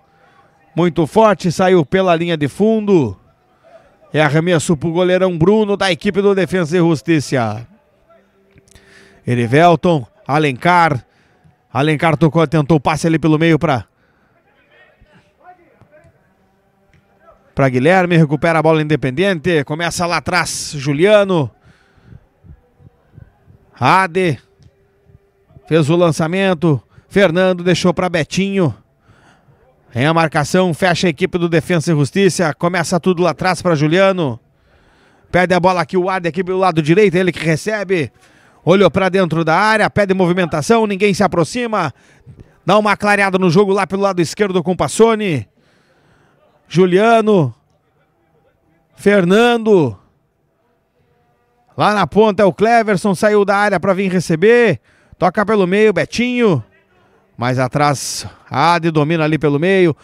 Muito forte, saiu pela linha de fundo. É arremesso pro goleirão Bruno da equipe do Defesa e Justiça. Erivelton, Alencar. Alencar tocou, tentou o passe ali pelo meio para para Guilherme, recupera a bola independente, começa lá atrás, Juliano. Ade fez o lançamento, Fernando deixou para Betinho. Em a marcação, fecha a equipe do Defensa e Justiça. Começa tudo lá atrás para Juliano. Pede a bola aqui o Arde aqui pelo lado direito, ele que recebe. Olhou para dentro da área, pede movimentação, ninguém se aproxima. Dá uma clareada no jogo lá pelo lado esquerdo com Passoni. Juliano. Fernando. Lá na ponta é o Cleverson, saiu da área para vir receber. Toca pelo meio, Betinho. Mais atrás, Adi domina ali pelo meio.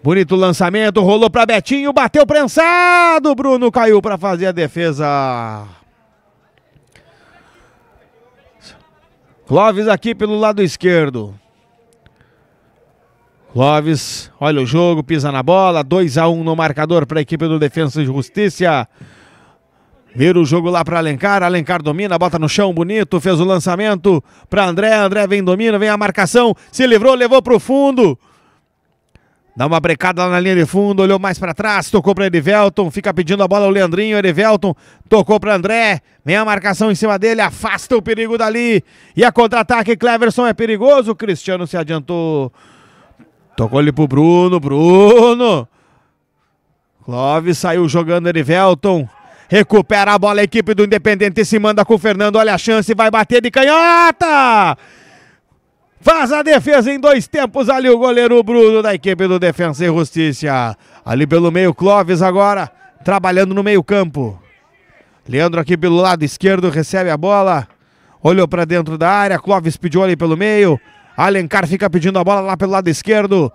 Bonito lançamento, rolou para Betinho, bateu prensado. Bruno caiu para fazer a defesa. Clóvis aqui pelo lado esquerdo. Clóvis, olha o jogo, pisa na bola, 2 a 1 um no marcador para a equipe do Defensa e Justiça. Vira o jogo lá para Alencar. Alencar domina, bota no chão, bonito. Fez o lançamento para André. André vem, domina, vem a marcação. Se livrou, levou para o fundo. Dá uma brecada lá na linha de fundo, olhou mais para trás, tocou para Erivelton, fica pedindo a bola o Leandrinho, Erivelton tocou para André, vem a marcação em cima dele, afasta o perigo dali. E a contra-ataque, Cleverson é perigoso, Cristiano se adiantou. Tocou ele pro Bruno, Bruno. Clóvis saiu jogando Erivelton. Recupera a bola a equipe do Independente, se manda com o Fernando, olha a chance, vai bater de canhota! Faz a defesa em dois tempos ali o goleiro Bruno da equipe do Defensa e Justiça. Ali pelo meio, Clóvis agora, trabalhando no meio campo. Leandro aqui pelo lado esquerdo recebe a bola. Olhou para dentro da área, Clóvis pediu ali pelo meio. Alencar fica pedindo a bola lá pelo lado esquerdo.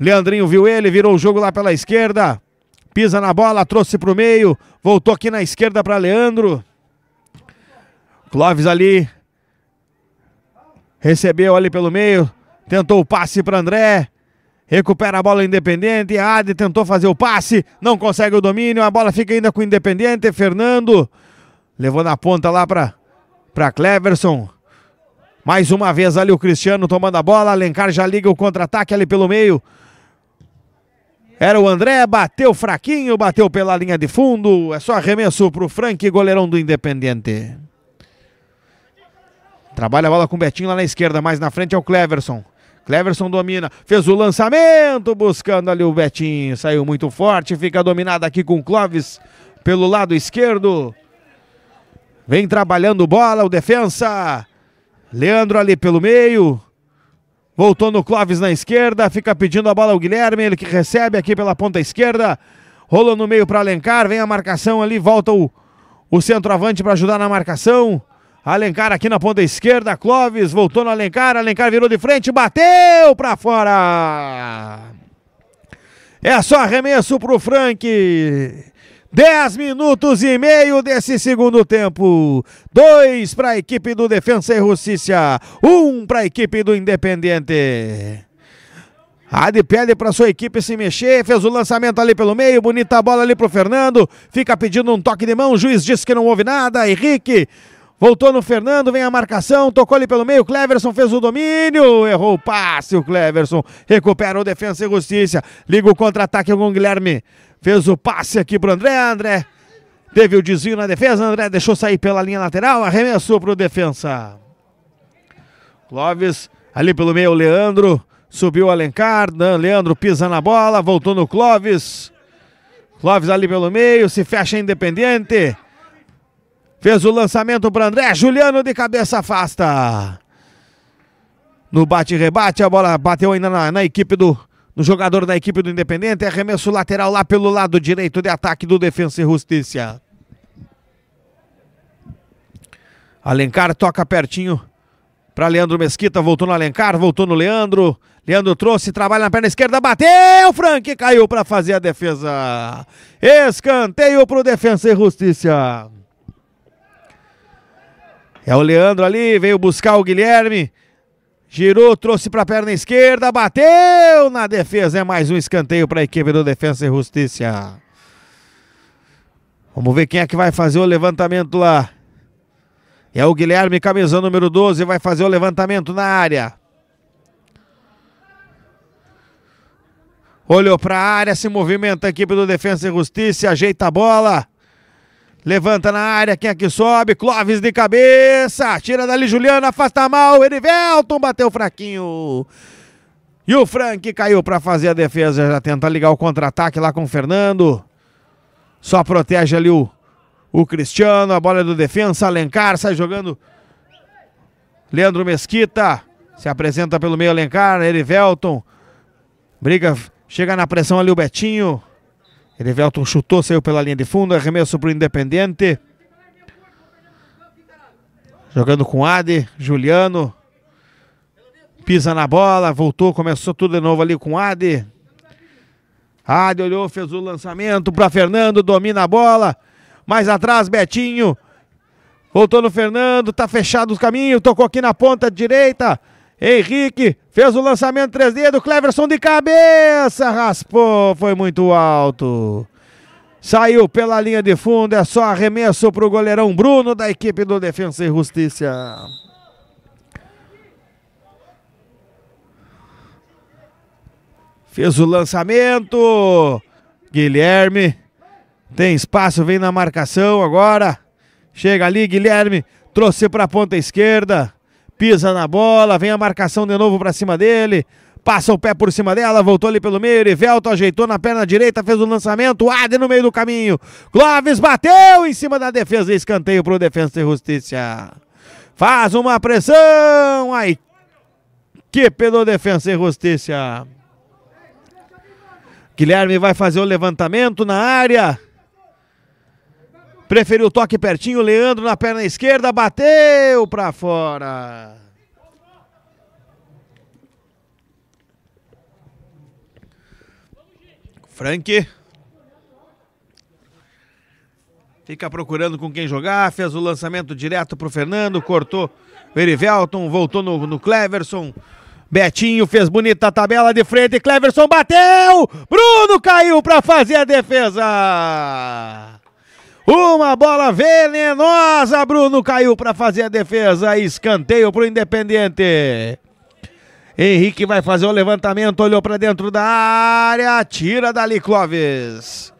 Leandrinho viu ele, virou o jogo lá pela esquerda. Pisa na bola, trouxe para o meio. Voltou aqui na esquerda para Leandro. Clóvis ali. Recebeu ali pelo meio. Tentou o passe para André. Recupera a bola Independente. Adi tentou fazer o passe. Não consegue o domínio. A bola fica ainda com o Independente. Fernando. Levou na ponta lá para Cleverson. Mais uma vez ali o Cristiano tomando a bola. Alencar já liga o contra-ataque ali pelo meio. Era o André, bateu fraquinho, bateu pela linha de fundo. É só arremesso para o Frank, goleirão do Independente. Trabalha a bola com o Betinho lá na esquerda, mais na frente é o Cleverson. Cleverson domina, fez o lançamento, buscando ali o Betinho. Saiu muito forte, fica dominado aqui com o Clóvis pelo lado esquerdo. Vem trabalhando bola, o defensa. Leandro ali pelo meio. Voltou no Clóvis na esquerda, fica pedindo a bola ao Guilherme, ele que recebe aqui pela ponta esquerda. Rolou no meio para Alencar, vem a marcação ali, volta o, o centroavante para ajudar na marcação. Alencar aqui na ponta esquerda, Clóvis voltou no Alencar, Alencar virou de frente, bateu para fora. É só arremesso para o Frank. 10 minutos e meio desse segundo tempo. Dois para a equipe do Defensa e Justiça, um para a equipe do Independente. Adi pede para sua equipe se mexer, fez o lançamento ali pelo meio, bonita bola ali pro Fernando, fica pedindo um toque de mão, o juiz disse que não houve nada, Henrique voltou no Fernando, vem a marcação, tocou ali pelo meio, Cleverson fez o domínio, errou o passe o Cleverson, recupera o defesa e justiça, liga o contra-ataque com o Guilherme, Fez o passe aqui o André. André teve o desvio na defesa. André deixou sair pela linha lateral. Arremessou para o defensa. Clóvis ali pelo meio. Leandro subiu Alencar. Leandro pisa na bola. Voltou no Clóvis. Clóvis ali pelo meio. Se fecha independente. Fez o lançamento para André. Juliano de cabeça afasta. No bate-rebate, a bola bateu ainda na, na equipe do no jogador da equipe do Independente. Arremesso lateral lá pelo lado direito de ataque do Defensa e Justiça. Alencar toca pertinho para Leandro Mesquita. Voltou no Alencar, voltou no Leandro. Leandro trouxe, trabalha na perna esquerda, bateu! Frank caiu para fazer a defesa. Escanteio para o Defensa e Justiça. É o Leandro ali, veio buscar o Guilherme. Girou, trouxe para a perna esquerda, bateu na defesa. É mais um escanteio para a equipe do Defensa e Justiça. Vamos ver quem é que vai fazer o levantamento lá. É o Guilherme, camisa número 12, vai fazer o levantamento na área. Olhou para a área, se movimenta a equipe do Defensa e Justiça, ajeita a bola. Levanta na área, quem aqui é sobe? Clóvis de cabeça. Tira dali Juliano, afasta mal. Erivelton bateu fraquinho. E o Frank caiu para fazer a defesa. Já tenta ligar o contra-ataque lá com o Fernando. Só protege ali o, o Cristiano. A bola é do defensa. Alencar sai jogando. Leandro Mesquita se apresenta pelo meio. Alencar, Erivelton. Briga, chega na pressão ali o Betinho. Edevelton chutou, saiu pela linha de fundo, arremesso para o Independente. Jogando com Ade, Juliano. Pisa na bola, voltou, começou tudo de novo ali com Ade. Ade olhou, fez o lançamento para Fernando, domina a bola. Mais atrás, Betinho. Voltou no Fernando, tá fechado os caminhos, tocou aqui na ponta direita. Henrique fez o lançamento 3 dedos, Cleverson de cabeça, raspou, foi muito alto. Saiu pela linha de fundo, é só arremesso para o goleirão Bruno da equipe do Defensa e Justiça. Fez o lançamento, Guilherme tem espaço, vem na marcação agora. Chega ali, Guilherme trouxe para a ponta esquerda pisa na bola, vem a marcação de novo para cima dele, passa o pé por cima dela, voltou ali pelo meio, Erivelto ajeitou na perna direita, fez o lançamento, Ade no meio do caminho, Clóvis bateu em cima da defesa, escanteio para o Defensa e Justiça. Faz uma pressão, a equipe do Defensa e Justiça. Guilherme vai fazer o levantamento na área. Preferiu o toque pertinho, Leandro na perna esquerda, bateu para fora. Frank. Fica procurando com quem jogar, fez o lançamento direto pro Fernando, cortou o Erivelton, voltou no, no Cleverson. Betinho fez bonita a tabela de frente, Cleverson bateu! Bruno caiu para fazer a defesa! Uma bola venenosa, Bruno caiu para fazer a defesa, escanteio para o Independente. Henrique vai fazer o levantamento, olhou para dentro da área, tira dali Clóvis.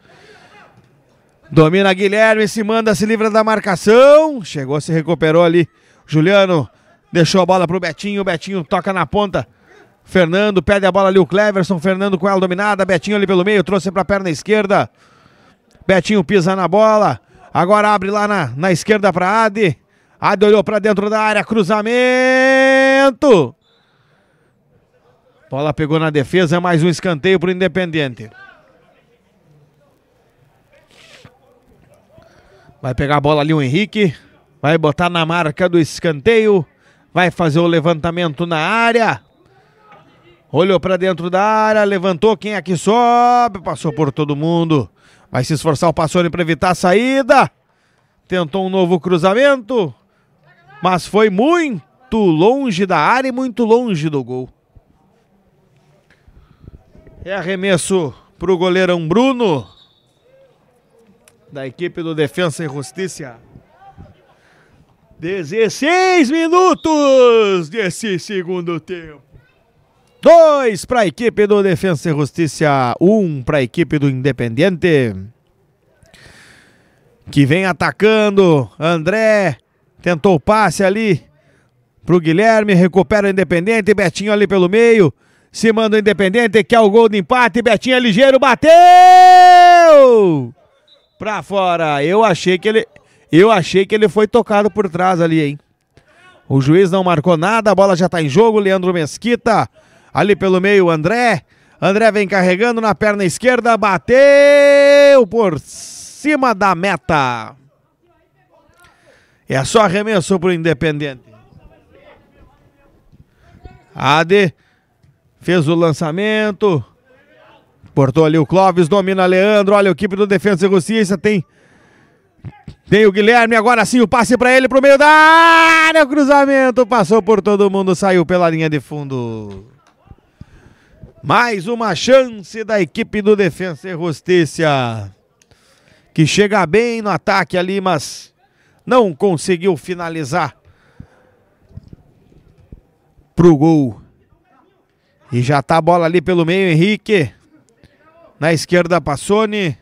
Domina Guilherme, se manda, se livra da marcação. Chegou, se recuperou ali. Juliano deixou a bola pro Betinho, Betinho toca na ponta. Fernando pede a bola ali o Cleverson, Fernando com ela dominada, Betinho ali pelo meio, trouxe para a perna esquerda. Betinho pisa na bola. Agora abre lá na, na esquerda para Ade. Ade olhou para dentro da área. Cruzamento. Bola pegou na defesa. É mais um escanteio para o Independente. Vai pegar a bola ali o Henrique. Vai botar na marca do escanteio. Vai fazer o levantamento na área. Olhou para dentro da área, levantou quem é que sobe, passou por todo mundo. Vai se esforçar o Passoni para evitar a saída. Tentou um novo cruzamento. Mas foi muito longe da área e muito longe do gol. É arremesso para o goleirão Bruno. Da equipe do Defensa e Justiça. 16 minutos desse segundo tempo. Dois para a equipe do Defensa e Justiça, um para a equipe do Independiente. Que vem atacando. André tentou o passe ali para o Guilherme, recupera o Independente. Betinho ali pelo meio. Se manda o Independente, quer é o gol do empate. Betinho é ligeiro, bateu! Para fora. Eu achei que ele. Eu achei que ele foi tocado por trás ali, hein? O juiz não marcou nada, a bola já está em jogo. Leandro Mesquita Ali pelo meio, André. André vem carregando na perna esquerda, bateu por cima da meta. É só arremesso para o Independente. Ade fez o lançamento. Cortou ali o Clóvis, domina Leandro. Olha a equipe do Defesa e Justiça. Tem, tem o Guilherme. Agora sim o passe para ele para o meio da área. O cruzamento passou por todo mundo, saiu pela linha de fundo. Mais uma chance da equipe do Defensa e Justiça. Que chega bem no ataque ali, mas não conseguiu finalizar pro gol. E já tá a bola ali pelo meio, Henrique. Na esquerda, Passoni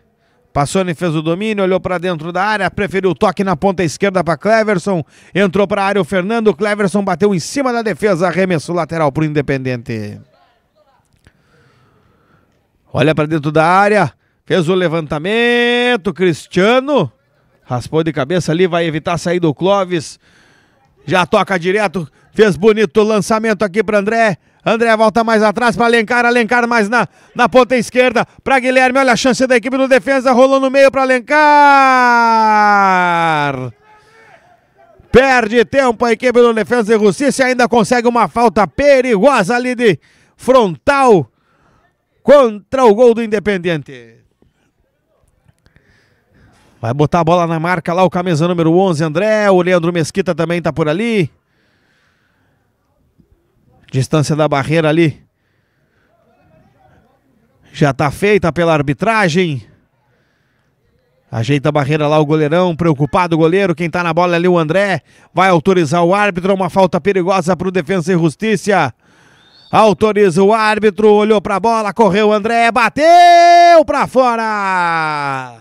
Passoni fez o domínio, olhou para dentro da área, preferiu o toque na ponta esquerda para Cleverson. Entrou para a área o Fernando. Cleverson bateu em cima da defesa, arremesso lateral pro Independente. Olha para dentro da área. Fez o levantamento. Cristiano. Raspou de cabeça ali. Vai evitar sair do Clóvis. Já toca direto. Fez bonito o lançamento aqui para André. André volta mais atrás para Alencar. Alencar mais na, na ponta esquerda. Para Guilherme. Olha a chance da equipe do defesa. Rolou no meio para Alencar. Perde tempo a equipe do Defesa e Justiça ainda consegue uma falta perigosa ali de frontal contra o gol do Independente. Vai botar a bola na marca lá, o camisa número 11, André. O Leandro Mesquita também tá por ali. Distância da barreira ali. Já tá feita pela arbitragem. Ajeita a barreira lá o goleirão, preocupado o goleiro, quem tá na bola é ali o André, vai autorizar o árbitro, é uma falta perigosa para o Defensa e Justiça. Autoriza o árbitro, olhou para a bola, correu André, bateu para fora.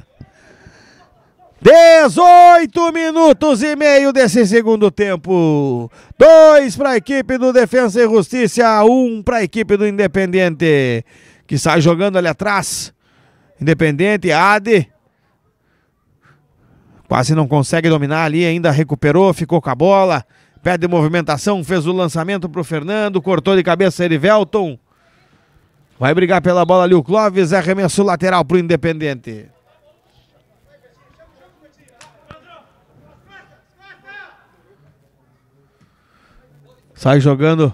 18 minutos e meio desse segundo tempo. Dois para a equipe do Defensa e Justiça, um para a equipe do Independente, que sai jogando ali atrás. Independente, Ade. Quase não consegue dominar ali, ainda recuperou, ficou com a bola pé de movimentação, fez o lançamento para o Fernando, cortou de cabeça Erivelton. Vai brigar pela bola ali o Clóvis, arremesso lateral para o Independente. Sai jogando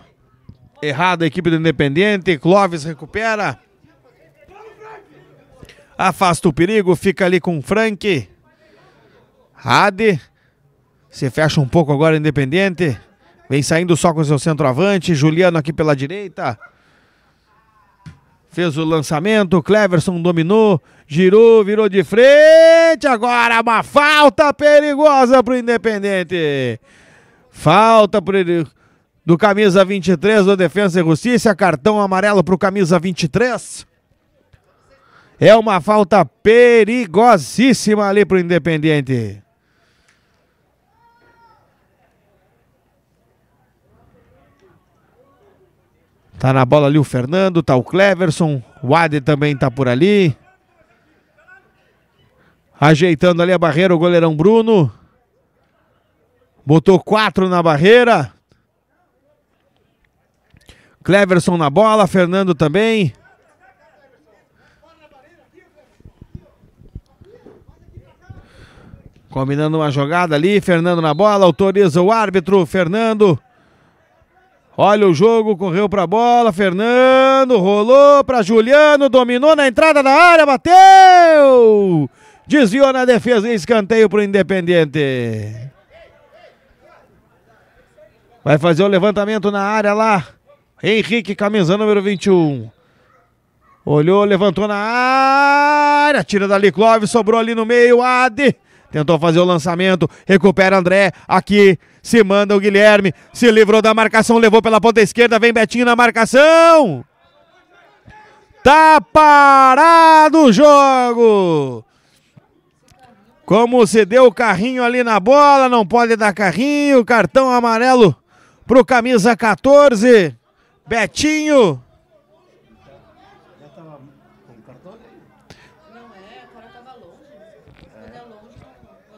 errado a equipe do Independente, Clóvis recupera. Afasta o perigo, fica ali com o Frank. Hade você fecha um pouco agora, Independente. Vem saindo só com seu centroavante. Juliano aqui pela direita. Fez o lançamento. Cleverson dominou. Girou, virou de frente. Agora uma falta perigosa para o Independente. Falta pro, do camisa 23 do Defesa e Justiça. Cartão amarelo para o camisa 23. É uma falta perigosíssima ali para o Independente. Tá na bola ali o Fernando, tá o Cleverson, o Ader também tá por ali. Ajeitando ali a barreira o goleirão Bruno. Botou quatro na barreira. Cleverson na bola, Fernando também. Combinando uma jogada ali, Fernando na bola, autoriza o árbitro, Fernando. Olha o jogo, correu pra bola, Fernando, rolou pra Juliano, dominou na entrada da área, bateu! Desviou na defesa e escanteio pro Independente. Vai fazer o levantamento na área lá. Henrique, camisa número 21. Olhou, levantou na área, tira dali Clóvis, sobrou ali no meio, Ade. Tentou fazer o lançamento, recupera André, aqui, se manda o Guilherme, se livrou da marcação, levou pela ponta esquerda, vem Betinho na marcação. Tá parado o jogo. Como se deu o carrinho ali na bola, não pode dar carrinho, cartão amarelo pro camisa 14, Betinho.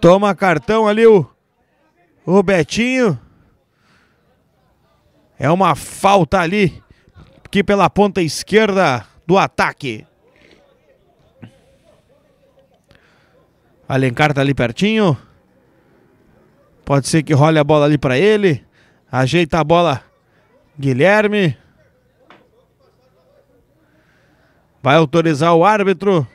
Toma cartão ali o o Betinho. É uma falta ali, que pela ponta esquerda do ataque. Alencar tá ali pertinho. Pode ser que role a bola ali para ele. Ajeita a bola Guilherme. Vai autorizar o árbitro.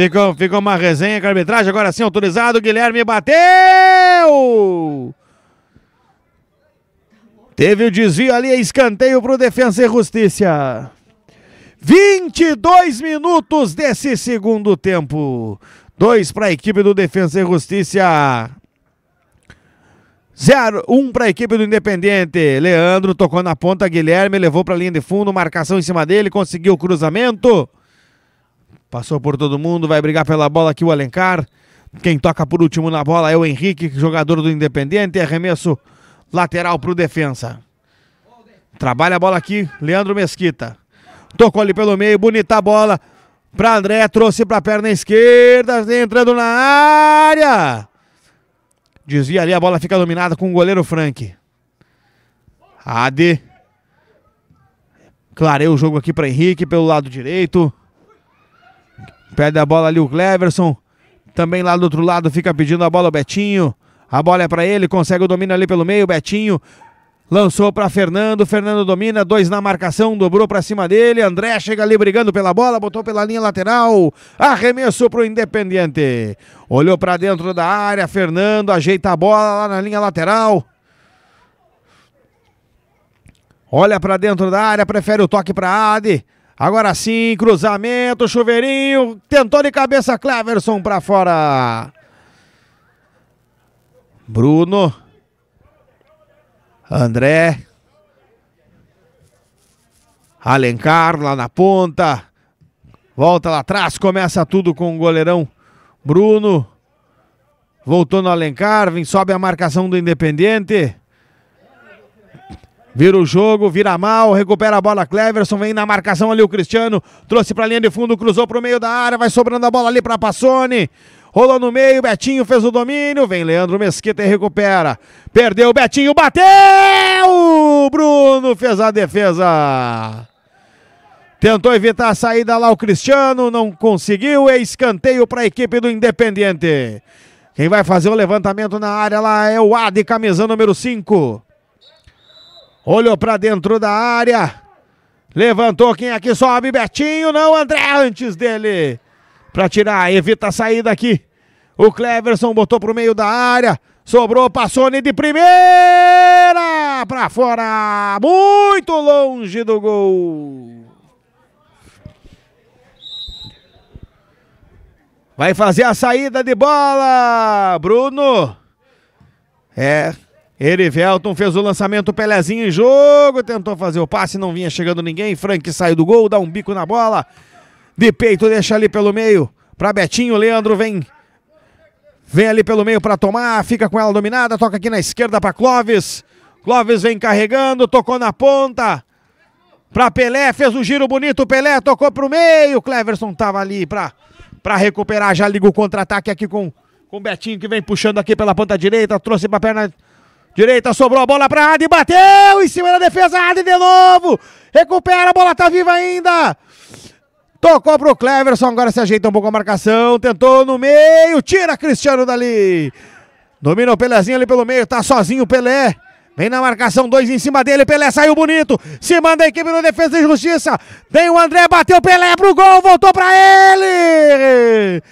Ficou, ficou uma resenha com a arbitragem, agora sim autorizado, Guilherme bateu! Teve o desvio ali, escanteio para o Defensa e Justiça. 22 minutos desse segundo tempo. Dois para a equipe do Defensa e Justiça. 0 1 um para a equipe do Independente. Leandro tocou na ponta, Guilherme levou para a linha de fundo, marcação em cima dele, conseguiu o cruzamento. Passou por todo mundo, vai brigar pela bola aqui o Alencar. Quem toca por último na bola é o Henrique, jogador do Independente. Arremesso lateral para o defensa. Trabalha a bola aqui, Leandro Mesquita. Tocou ali pelo meio, bonita a bola. Para André, trouxe para a perna esquerda, entrando na área. Desvia ali, a bola fica dominada com o goleiro Frank. Ade. clarei o jogo aqui para Henrique pelo lado direito. Perde a bola ali o Cleverson. Também lá do outro lado fica pedindo a bola o Betinho. A bola é para ele, consegue o domínio ali pelo meio. Betinho lançou para Fernando. Fernando domina, dois na marcação, dobrou para cima dele. André chega ali brigando pela bola, botou pela linha lateral. Arremesso pro Independiente. Olhou para dentro da área. Fernando ajeita a bola lá na linha lateral. Olha para dentro da área, prefere o toque para Ade. Agora sim, cruzamento, chuveirinho, tentou de cabeça Cleverson para fora. Bruno. André. Alencar lá na ponta. Volta lá atrás, começa tudo com o goleirão Bruno. Voltou no Alencar, vem, sobe a marcação do Independente. Vira o jogo, vira mal, recupera a bola. Cleverson vem na marcação ali o Cristiano. Trouxe a linha de fundo, cruzou para o meio da área. Vai sobrando a bola ali para Passone. Rolou no meio, Betinho fez o domínio. Vem Leandro Mesquita e recupera. Perdeu, Betinho bateu! Bruno fez a defesa. Tentou evitar a saída lá o Cristiano, não conseguiu. É escanteio para a equipe do Independiente. Quem vai fazer o levantamento na área lá é o Ade, camisa número 5. Olhou para dentro da área. Levantou quem aqui sobe, Betinho, não, André, antes dele. Para tirar, evita a saída aqui. O Cleverson botou pro meio da área. Sobrou, passou de primeira para fora, muito longe do gol. Vai fazer a saída de bola, Bruno. É, Erivelton fez o lançamento, Pelezinho em jogo, tentou fazer o passe, não vinha chegando ninguém. Frank saiu do gol, dá um bico na bola. De peito, deixa ali pelo meio. Pra Betinho, Leandro vem. Vem ali pelo meio para tomar, fica com ela dominada, toca aqui na esquerda para Clóvis. Clóvis vem carregando, tocou na ponta. Para Pelé, fez o um giro bonito, Pelé tocou pro meio. Cleverson tava ali para para recuperar, já liga o contra-ataque aqui com com o Betinho que vem puxando aqui pela ponta direita, trouxe para perna Direita, sobrou a bola pra Adi, bateu em cima da defesa, Adi de novo. Recupera, a bola tá viva ainda. Tocou pro Cleverson, agora se ajeita um pouco a marcação, tentou no meio, tira Cristiano dali. Domina o Pelézinho ali pelo meio, tá sozinho o Pelé. Vem na marcação, dois em cima dele, Pelé saiu bonito, se manda a equipe no Defesa de Justiça. Vem o André, bateu Pelé pro gol, voltou para ele.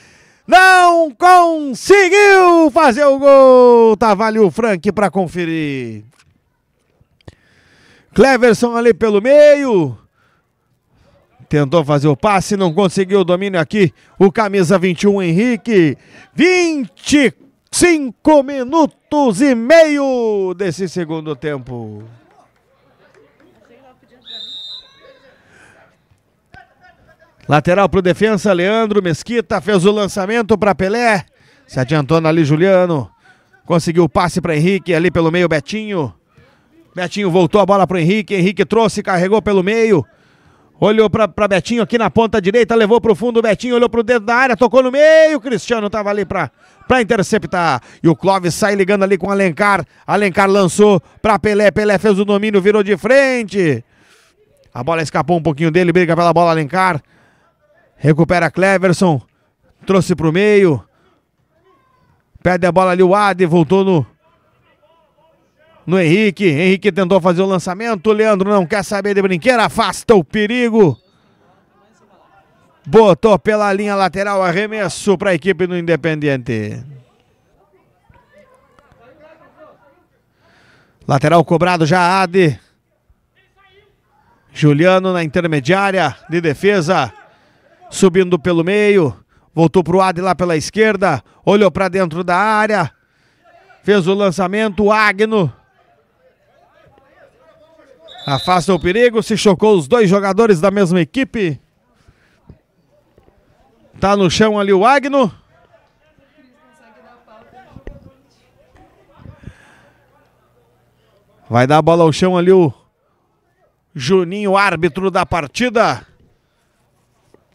Não conseguiu fazer o gol. Tá vale o Frank para conferir. Cleverson ali pelo meio. Tentou fazer o passe, não conseguiu o domínio aqui. O camisa 21, Henrique. 25 minutos e meio desse segundo tempo. Lateral para o defensa, Leandro Mesquita fez o lançamento para Pelé. Se adiantou ali Juliano. Conseguiu o passe para Henrique, ali pelo meio Betinho. Betinho voltou a bola para Henrique, Henrique trouxe, carregou pelo meio. Olhou para Betinho aqui na ponta direita, levou para o fundo, Betinho olhou para o dedo da área, tocou no meio, Cristiano estava ali para interceptar. E o Clóvis sai ligando ali com Alencar, Alencar lançou para Pelé, Pelé fez o domínio, virou de frente. A bola escapou um pouquinho dele, briga pela bola Alencar. Recupera Cleverson. Trouxe para o meio. Perde a bola ali o Ade. Voltou no, no Henrique. Henrique tentou fazer o lançamento. Leandro não quer saber de brinqueira. Afasta o perigo. Botou pela linha lateral. Arremesso para a equipe do Independiente. Lateral cobrado já Ade. Juliano na intermediária de defesa. Subindo pelo meio, voltou para o e lá pela esquerda, olhou para dentro da área, fez o lançamento, o Agno. Afasta o perigo, se chocou os dois jogadores da mesma equipe. Tá no chão ali o Agno. Vai dar a bola ao chão ali o Juninho, árbitro da partida.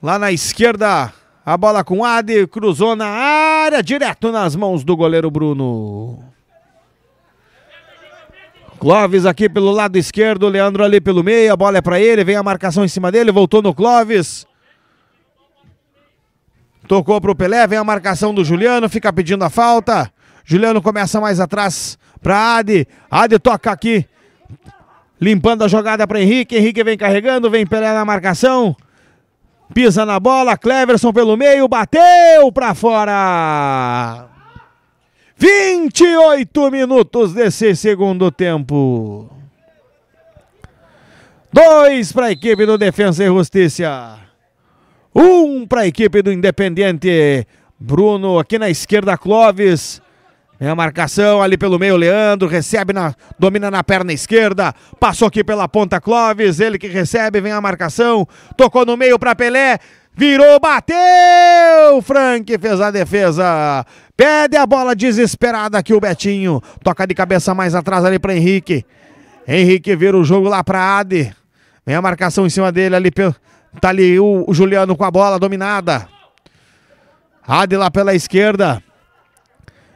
Lá na esquerda, a bola com Ade, cruzou na área, direto nas mãos do goleiro Bruno. Clóvis aqui pelo lado esquerdo, Leandro ali pelo meio, a bola é para ele, vem a marcação em cima dele, voltou no Clóvis. Tocou para o Pelé, vem a marcação do Juliano, fica pedindo a falta. Juliano começa mais atrás para Ade. Ade toca aqui, limpando a jogada para Henrique. Henrique vem carregando, vem Pelé na marcação. Pisa na bola, Cleverson pelo meio, bateu para fora. 28 minutos desse segundo tempo. Dois para a equipe do Defensa e Justiça. Um para a equipe do Independente. Bruno aqui na esquerda, Clóvis. É a marcação ali pelo meio, Leandro recebe, na, domina na perna esquerda, passou aqui pela ponta Clóvis, ele que recebe, vem a marcação, tocou no meio para Pelé, virou, bateu! Frank fez a defesa, pede a bola desesperada aqui o Betinho, toca de cabeça mais atrás ali para Henrique. Henrique vira o jogo lá para Ade, vem a marcação em cima dele ali, tá ali o, o Juliano com a bola dominada. Ade lá pela esquerda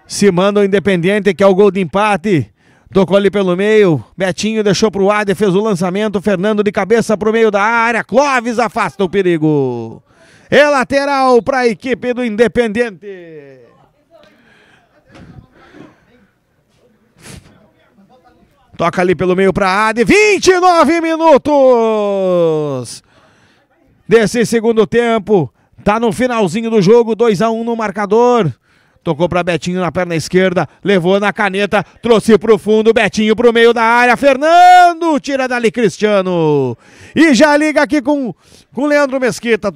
se manda o Independente que é o gol de empate. Tocou ali pelo meio, Betinho deixou pro Ader, fez o lançamento, Fernando de cabeça pro meio da área, Clóvis afasta o perigo. É lateral para a equipe do Independente Toca ali pelo meio para Ade. 29 minutos desse segundo tempo. Tá no finalzinho do jogo, 2 a 1 um no marcador. Tocou para Betinho na perna esquerda, levou na caneta, trouxe para o fundo, Betinho para o meio da área, Fernando, tira dali Cristiano. E já liga aqui com com Leandro Mesquita,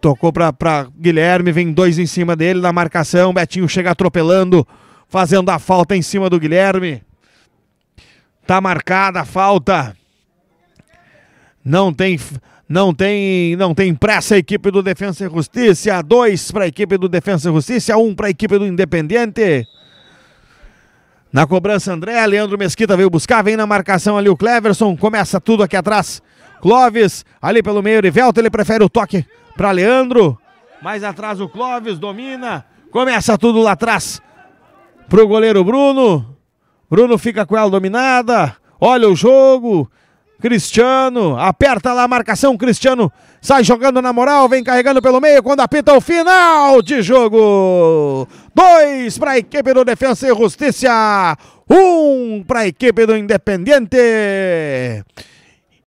tocou para Guilherme, vem dois em cima dele na marcação, Betinho chega atropelando, fazendo a falta em cima do Guilherme. Tá marcada a falta. Não tem não tem, não tem pressa a equipe do Defensa e Justiça. Dois para a equipe do Defensa e Justiça, um para a equipe do Independente. Na cobrança, André. Leandro Mesquita veio buscar. Vem na marcação ali o Cleverson. Começa tudo aqui atrás. Clóvis, ali pelo meio, Rivelto. Ele prefere o toque para Leandro. Mais atrás o Clóvis domina. Começa tudo lá atrás para o goleiro Bruno. Bruno fica com ela dominada. Olha o jogo. Cristiano, aperta lá a marcação, Cristiano sai jogando na moral, vem carregando pelo meio quando apita o final de jogo. Dois para a equipe do Defensa e Justiça, um para a equipe do Independiente.